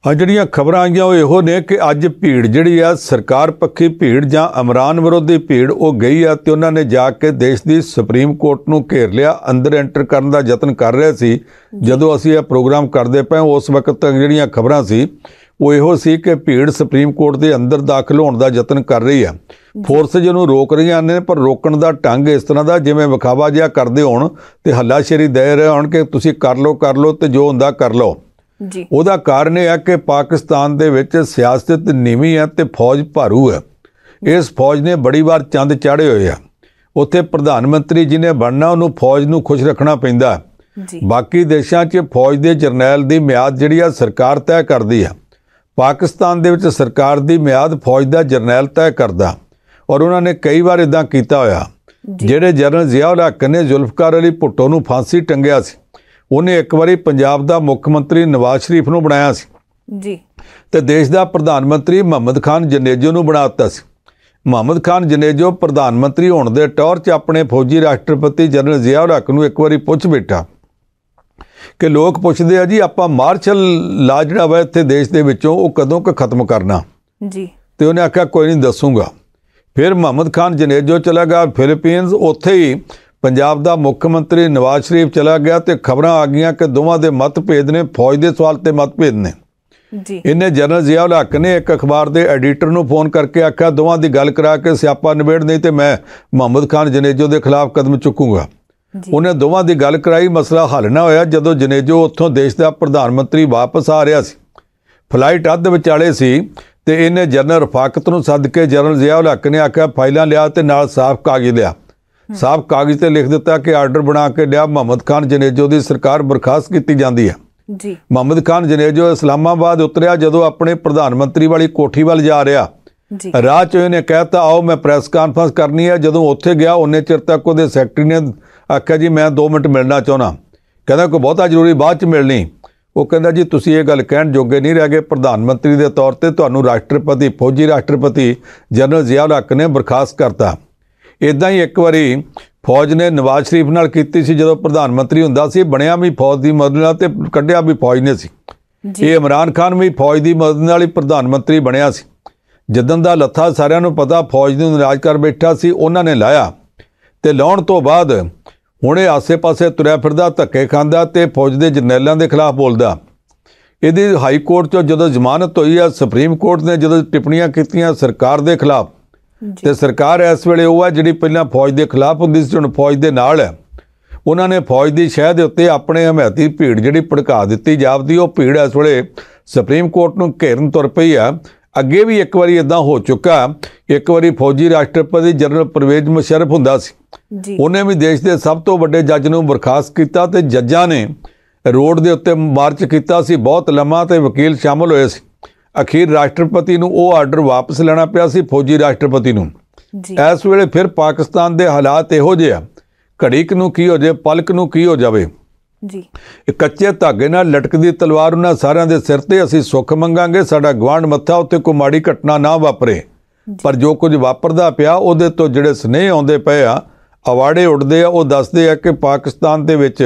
ਆ ਜਿਹੜੀਆਂ ਖਬਰਾਂ ਆਈਆਂ ਉਹ ਇਹੋ ਨੇ ਕਿ ਅੱਜ ਭੀੜ ਜਿਹੜੀ ਆ ਸਰਕਾਰ ਪੱਖੀ ਭੀੜ ਜਾਂ ਇਮਰਾਨ ਵਿਰੋਧੀ ਭੀੜ ਉਹ ਗਈ ਆ ਤੇ ਉਹਨਾਂ ਨੇ ਜਾ ਕੇ ਦੇਸ਼ ਦੀ ਸੁਪਰੀਮ ਕੋਰਟ ਨੂੰ ਘੇਰ ਲਿਆ ਅੰਦਰ ਐਂਟਰ ਕਰਨ ਦਾ ਯਤਨ ਕਰ ਰਿਹਾ ਸੀ ਜਦੋਂ ਅਸੀਂ ਇਹ ਪ੍ਰੋਗਰਾਮ ਕਰਦੇ ਪਏ ਉਸ ਵਕਤ ਤੱਕ ਜਿਹੜੀਆਂ ਖਬਰਾਂ ਸੀ ਉਹ ਇਹੋ ਸੀ ਕਿ ਭੀੜ ਸੁਪਰੀਮ ਕੋਰਟ ਦੇ ਅੰਦਰ ਦਾਖਲ ਹੋਣ ਦਾ ਯਤਨ ਕਰ ਰਹੀ ਆ ਫੋਰਸ ਜਿਹਨੂੰ ਰੋਕ ਰਹੀਆਂ ਨੇ ਪਰ ਰੋਕਣ ਦਾ ਢੰਗ ਇਸ ਤਰ੍ਹਾਂ ਦਾ ਜਿਵੇਂ ਵਿਖਾਵਾ ਜਿਹਾ ਕਰਦੇ ਹੋਣ ਤੇ ਹੱਲਾਸ਼ੇਰੀ ਦੇ ਰਹੇ ਹੋਣ ਕਿ ਤੁਸੀਂ ਕਰ ਲਓ ਕਰ ਲਓ ਤੇ ਜੋ ਹੁੰਦਾ ਕਰ ਲਓ ਜੀ ਉਹਦਾ ਕਾਰਨ ਇਹ ਹੈ ਕਿ ਪਾਕਿਸਤਾਨ ਦੇ ਵਿੱਚ ਸਿਆਸਤ ਨੀਵੀਂ ਹੈ ਤੇ ਫੌਜ ਭਾਰੂ ਹੈ ਇਸ ਫੌਜ ਨੇ ਬੜੀ ਵਾਰ ਚੰਦ ਚਾੜੇ ਹੋਏ ਆ ਉੱਥੇ ਪ੍ਰਧਾਨ ਮੰਤਰੀ ਜਿਹਨੇ ਬਣਨਾ ਉਹਨੂੰ ਫੌਜ ਨੂੰ ਖੁਸ਼ ਰੱਖਣਾ ਪੈਂਦਾ ਜੀ ਬਾਕੀ ਦੇਸ਼ਾਂ 'ਚ ਫੌਜ ਦੇ ਜਰਨੈਲ ਦੀ ਮਿਆਦ ਜਿਹੜੀ ਆ ਸਰਕਾਰ ਤੈਅ ਕਰਦੀ ਆ ਪਾਕਿਸਤਾਨ ਦੇ ਵਿੱਚ ਸਰਕਾਰ ਦੀ ਮਿਆਦ ਫੌਜ ਦਾ ਜਰਨੈਲ ਤੈਅ ਕਰਦਾ ਔਰ ਉਹਨਾਂ ਨੇ ਕਈ ਵਾਰ ਇਦਾਂ ਕੀਤਾ ਹੋਇਆ ਜਿਹੜੇ ਜਨਰਲ ਜ਼ਿਆਉਲ ਹੱਕ ਨੇ ਜ਼ੁਲਫਕਾਰ ਅਲੀ ਭੁੱਟੋ ਨੂੰ ਫਾਂਸੀ ਟੰਗਿਆ ਸੀ ਉਹਨੇ ਇੱਕ ਵਾਰੀ ਪੰਜਾਬ ਦਾ ਮੁੱਖ ਮੰਤਰੀ ਨਵਾਜ਼ ਸ਼ਰੀਫ ਨੂੰ ਬਣਾਇਆ ਸੀ ਜੀ ਤੇ ਦੇਸ਼ ਦਾ ਪ੍ਰਧਾਨ ਮੰਤਰੀ ਮੁਹੰਮਦ ਖਾਨ ਜਨੇਜੋ ਨੂੰ ਬਣਾ ਦਿੱਤਾ ਸੀ ਮੁਹੰਮਦ ਖਾਨ ਜਨੇਜੋ ਪ੍ਰਧਾਨ ਮੰਤਰੀ ਹੋਣ ਦੇ ਟੌਰ 'ਚ ਆਪਣੇ ਫੌਜੀ ਰਾਸ਼ਟਰਪਤੀ ਜਨਰਲ ਜ਼ਿਆਉਲ ਹਕ ਨੂੰ ਇੱਕ ਵਾਰੀ ਪੁੱਛ ਬੈਠਾ ਕਿ ਲੋਕ ਪੁੱਛਦੇ ਆ ਜੀ ਆਪਾਂ ਮਾਰਸ਼ਲ ਲਾ ਜਿਹੜਾ ਵਾ ਇੱਥੇ ਦੇਸ਼ ਦੇ ਵਿੱਚੋਂ ਉਹ ਕਦੋਂ ਕ ਖਤਮ ਕਰਨਾ ਜੀ ਤੇ ਉਹਨੇ ਆਖਿਆ ਕੋਈ ਨਹੀਂ ਦੱਸੂਗਾ ਫਿਰ ਮੁਹੰਮਦ ਖਾਨ ਜਨੇਜੋ ਚਲਾ ਗਿਆ ਫਿਲੀਪੀਨਸ ਉੱਥੇ ਹੀ ਪੰਜਾਬ ਦਾ ਮੁੱਖ ਮੰਤਰੀ ਨਵਾਜ਼ ਸ਼ਰੀਫ ਚਲਾ ਗਿਆ ਤੇ ਖਬਰਾਂ ਆ ਗਈਆਂ ਕਿ ਦੋਵਾਂ ਦੇ ਮਤਭੇਦ ਨੇ ਫੌਜ ਦੇ ਸਵਾਲ ਤੇ ਮਤਭੇਦ ਨੇ ਜੀ ਇਹਨੇ ਜਨਰਲ ਜ਼ਿਆਉਲ ਹੱਕ ਨੇ ਇੱਕ ਅਖਬਾਰ ਦੇ ਐਡੀਟਰ ਨੂੰ ਫੋਨ ਕਰਕੇ ਆਖਿਆ ਦੋਵਾਂ ਦੀ ਗੱਲ ਕਰਾ ਕੇ ਸਿਆਪਾ ਨਿਬੇੜ ਨਹੀਂ ਤੇ ਮੈਂ ਮੁਹੰਮਦ ਖਾਨ ਜਨੇਜੋ ਦੇ ਖਿਲਾਫ ਕਦਮ ਚੁੱਕੂਗਾ ਉਹਨੇ ਦੋਵਾਂ ਦੀ ਗੱਲ ਕਰਾਈ ਮਸਲਾ ਹੱਲ ਨਾ ਹੋਇਆ ਜਦੋਂ ਜਨੇਜੋ ਉੱਥੋਂ ਦੇਸ਼ ਦਾ ਪ੍ਰਧਾਨ ਮੰਤਰੀ ਵਾਪਸ ਆ ਰਿਹਾ ਸੀ ਫਲਾਈਟ ਅੱਧ ਵਿਚਾਲੇ ਸੀ ਤੇ ਇਹਨੇ ਜਨਰਲ ਰਫਾਕਤ ਨੂੰ ਸੱਦ ਕੇ ਜਨਰਲ ਜ਼ਿਆਉਲ ਹੱਕ ਨੇ ਆਖਿਆ ਫਾਈਲਾਂ ਲਿਆ ਤੇ ਨਾਲ ਸਾਫ਼ ਕਾਗਜ਼ ਲਿਆ ਸਾਫ ਕਾਗਜ਼ ਤੇ ਲਿਖ ਦਿੱਤਾ ਕਿ ਆਰਡਰ ਬਣਾ ਕੇ ਲਿਆ ਮੁਹੰਮਦ ਖਾਨ ਜਨੇਜੋ ਦੀ ਸਰਕਾਰ ਬਰਖਾਸਤ ਕੀਤੀ ਜਾਂਦੀ ਹੈ ਜੀ ਮੁਹੰਮਦ ਖਾਨ ਜਨੇਜੋ ਇਸਲਾਮਾਬਾਦ ਉਤਰਿਆ ਜਦੋਂ ਆਪਣੇ ਪ੍ਰਧਾਨ ਮੰਤਰੀ ਵਾਲੀ ਕੋਠੀ ਵੱਲ ਜਾ ਰਿਹਾ ਰਾਹ 'ਚ ਉਹਨੇ ਕਹਿਤਾ ਆਓ ਮੈਂ ਪ੍ਰੈਸ ਕਾਨਫਰੰਸ ਕਰਨੀ ਹੈ ਜਦੋਂ ਉੱਥੇ ਗਿਆ ਉਹਨੇ ਚਿਰ ਤੱਕ ਉਹਦੇ ਸੈਕਟਰੀ ਨੇ ਆਖਿਆ ਜੀ ਮੈਂ 2 ਮਿੰਟ ਮਿਲਣਾ ਚਾਹਣਾ ਕਹਿੰਦਾ ਕੋਈ ਬਹੁਤਾ ਜ਼ਰੂਰੀ ਬਾਅਦ 'ਚ ਮਿਲਣੀ ਉਹ ਕਹਿੰਦਾ ਜੀ ਤੁਸੀਂ ਇਹ ਗੱਲ ਕਹਿਣ ਜੋਗੇ ਨਹੀਂ ਰਹਿ ਗਏ ਪ੍ਰਧਾਨ ਮੰਤਰੀ ਦੇ ਤੌਰ ਤੇ ਤੁਹਾਨੂੰ ਰਾਸ਼ਟਰਪਤੀ ਫੌਜੀ ਰਾਸ਼ਟਰਪਤੀ ਜਨਰਲ ਜ਼ਿਆਉਲ ਹੱਕ ਨੇ ਬਰਖਾਸਤ ਕਰਤਾ ਇਦਾਂ ਹੀ ਇੱਕ ਵਾਰੀ ਫੌਜ ਨੇ ਨਵਾਜ਼ ਸ਼ਰੀਫ ਨਾਲ ਕੀਤੀ ਸੀ ਜਦੋਂ ਪ੍ਰਧਾਨ ਮੰਤਰੀ ਹੁੰਦਾ ਸੀ ਬਣਿਆ ਵੀ ਫੌਜ ਦੀ ਮਦਦ ਨਾਲ ਤੇ ਕੱਢਿਆ ਵੀ ਫੌਜ ਨੇ ਸੀ ਇਹ ਇਮਰਾਨ ਖਾਨ ਵੀ ਫੌਜ ਦੀ ਮਦਦ ਨਾਲ ਹੀ ਪ੍ਰਧਾਨ ਮੰਤਰੀ ਬਣਿਆ ਸੀ ਜਦਨ ਦਾ ਲੱਥਾ ਸਾਰਿਆਂ ਨੂੰ ਪਤਾ ਫੌਜ ਨੂੰ ਨਾਰਾਜ਼ ਕਰ ਬੈਠਾ ਸੀ ਉਹਨਾਂ ਨੇ ਲਾਇਆ ਤੇ ਲਾਉਣ ਤੋਂ ਬਾਅਦ ਹੁਣੇ ਆਸੇ-ਪਾਸੇ ਤੁਰਿਆ ਫਿਰਦਾ ਧੱਕੇ ਖਾਂਦਾ ਤੇ ਫੌਜ ਦੇ ਜਰਨੈਲਾਂ ਦੇ ਖਿਲਾਫ ਬੋਲਦਾ ਇਹਦੀ ਹਾਈ ਕੋਰਟ 'ਚੋਂ ਜਦੋਂ ਜ਼ਮਾਨਤ ਹੋਈ ਆ ਸੁਪਰੀਮ ਕੋਰਟ ਨੇ ਜਦੋਂ ਟਿੱਪਣੀਆਂ ਕੀਤੀਆਂ ਸਰਕਾਰ ਦੇ ਖਿਲਾਫ ਤੇ ਸਰਕਾਰ ਇਸ ਵੇਲੇ ਉਹ ਹੈ ਜਿਹੜੀ ਪਹਿਲਾਂ ਫੌਜ ਦੇ ਖਿਲਾਫ ਹੁੰਦੀ ਸੀ ਹੁਣ ਫੌਜ ਦੇ ਨਾਲ ਹੈ ਉਹਨਾਂ ਨੇ ਫੌਜ ਦੀ ਸ਼ਹਿ ਦੇ ਉੱਤੇ ਆਪਣੇ ਹਮਾਇਤੀ ਭੀੜ ਜਿਹੜੀ ਭੜਕਾ ਦਿੱਤੀ ਜਾਪਦੀ ਉਹ ਭੀੜ ਇਸ ਵੇਲੇ ਸੁਪਰੀਮ ਕੋਰਟ ਨੂੰ ਘੇਰਨ ਤੁਰ ਪਈ ਆ ਅੱਗੇ ਵੀ ਇੱਕ ਵਾਰੀ ਇਦਾਂ ਹੋ ਚੁੱਕਾ ਇੱਕ ਵਾਰੀ ਫੌਜੀ ਰਾਸ਼ਟਰਪਤੀ ਜਨਰਲ ਪ੍ਰਵੇਜ਼ ਮੁਸ਼ਰਫ ਹੁੰਦਾ ਸੀ ਉਹਨੇ ਵੀ ਦੇਸ਼ ਦੇ ਸਭ ਤੋਂ ਵੱਡੇ ਜੱਜ ਨੂੰ ਬਰਖਾਸਤ ਕੀਤਾ ਤੇ ਜੱਜਾਂ ਨੇ ਰੋਡ ਦੇ ਉੱਤੇ ਮਾਰਚ ਕੀਤਾ ਸੀ ਬਹੁਤ ਲੰਮਾ ਤੇ ਵਕੀਲ ਸ਼ਾਮਲ ਹੋਏ ਸੀ ਅਖੀਰ ਰਾਸ਼ਟਰਪਤੀ ਨੂੰ ਉਹ ਆਰਡਰ ਵਾਪਸ ਲੈਣਾ ਪਿਆ ਸੀ ਫੌਜੀ ਰਾਸ਼ਟਰਪਤੀ ਨੂੰ ਜੀ ਇਸ ਵੇਲੇ ਫਿਰ ਪਾਕਿਸਤਾਨ ਦੇ ਹਾਲਾਤ ਇਹੋ ਜਿਹੇ ਆ ਘੜੀਕ ਨੂੰ ਕੀ ਹੋ ਜਾਵੇ ਪਲਕ ਨੂੰ ਕੀ ਹੋ ਜਾਵੇ ਜੀ ਇਹ ਕੱਚੇ ਧਾਗੇ ਨਾਲ ਲਟਕਦੀ ਤਲਵਾਰ ਉਹਨਾਂ ਸਾਰਿਆਂ ਦੇ ਸਿਰ ਤੇ ਅਸੀਂ ਸੁੱਖ ਮੰਗਾਂਗੇ ਸਾਡਾ ਗਵਾਂਡ ਮੱਥਾ ਉੱਤੇ ਕੋਈ ਮਾੜੀ ਘਟਨਾ ਨਾ ਵਾਪਰੇ ਪਰ ਜੋ ਕੁਝ ਵਾਪਰਦਾ ਪਿਆ ਉਹਦੇ ਤੋਂ ਜਿਹੜੇ ਸਨੇਹ ਆਉਂਦੇ ਪਏ ਆ ਅਵਾੜੇ ਉੱਡਦੇ ਆ ਉਹ ਦੱਸਦੇ ਆ ਕਿ ਪਾਕਿਸਤਾਨ ਦੇ ਵਿੱਚ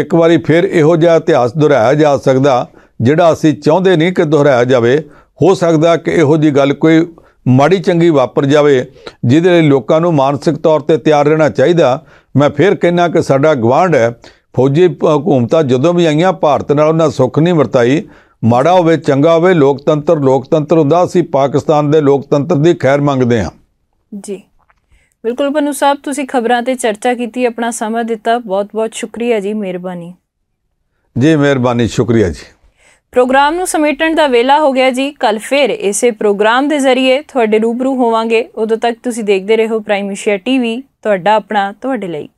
ਇੱਕ ਵਾਰੀ ਫਿਰ ਇਹੋ ਜਿਹਾ ਇਤਿਹਾਸ ਦੁਹਰਾਇਆ ਜਾ ਸਕਦਾ ਜਿਹੜਾ ਅਸੀਂ ਚਾਹੁੰਦੇ ਨਹੀਂ ਕਿ ਦੁਹਰਾਇਆ ਜਾਵੇ ਹੋ ਸਕਦਾ ਕਿ ਇਹੋ ਜੀ ਗੱਲ ਕੋਈ ਮਾੜੀ ਚੰਗੀ ਵਾਪਰ ਜਾਵੇ ਜਿਹਦੇ ਲਈ ਲੋਕਾਂ ਨੂੰ ਮਾਨਸਿਕ ਤੌਰ ਤੇ ਤਿਆਰ ਰਹਿਣਾ ਚਾਹੀਦਾ ਮੈਂ ਫਿਰ ਕਹਿੰਨਾ ਕਿ ਸਾਡਾ ਗਵਾਂਡ ਹੈ ਫੌਜੀ ਹਕੂਮਤਾਂ ਜਦੋਂ ਵੀ ਆਈਆਂ ਭਾਰਤ ਨਾਲ ਉਹਨਾਂ ਸੁੱਖ ਨਹੀਂ ਵਰਤਾਈ ਮਾੜਾ ਹੋਵੇ ਚੰਗਾ ਹੋਵੇ ਲੋਕਤੰਤਰ ਲੋਕਤੰਤਰ ਹੁੰਦਾ ਸੀ ਪਾਕਿਸਤਾਨ ਦੇ ਲੋਕਤੰਤਰ ਦੀ ਖੈਰ ਮੰਗਦੇ ਹਾਂ ਜੀ ਬਿਲਕੁਲ ਬਨੂ ਸਾਹਿਬ ਤੁਸੀਂ ਖਬਰਾਂ ਤੇ ਚਰਚਾ ਕੀਤੀ ਆਪਣਾ ਸਮਾਂ ਦਿੱਤਾ ਬਹੁਤ ਬਹੁਤ ਸ਼ੁਕਰੀਆ ਜੀ ਮਿਹਰਬਾਨੀ ਜੀ ਮਿਹਰਬਾਨੀ ਸ਼ੁਕਰੀਆ ਜੀ ਪ੍ਰੋਗਰਾਮ ਨੂੰ ਸਮੇਟਣ ਦਾ ਵੇਲਾ ਹੋ ਗਿਆ ਜੀ ਕੱਲ ਫੇਰ ਇਸੇ ਪ੍ਰੋਗਰਾਮ ਦੇ ਜ਼ਰੀਏ ਤੁਹਾਡੇ ਰੂਬਰੂ ਹੋਵਾਂਗੇ ਉਦੋਂ ਤੱਕ ਤੁਸੀਂ ਦੇਖਦੇ ਰਹੋ ਪ੍ਰਾਈਮ ਏਸ਼ੀਆ ਟੀਵੀ ਤੁਹਾਡਾ ਆਪਣਾ ਤੁਹਾਡੇ ਲਈ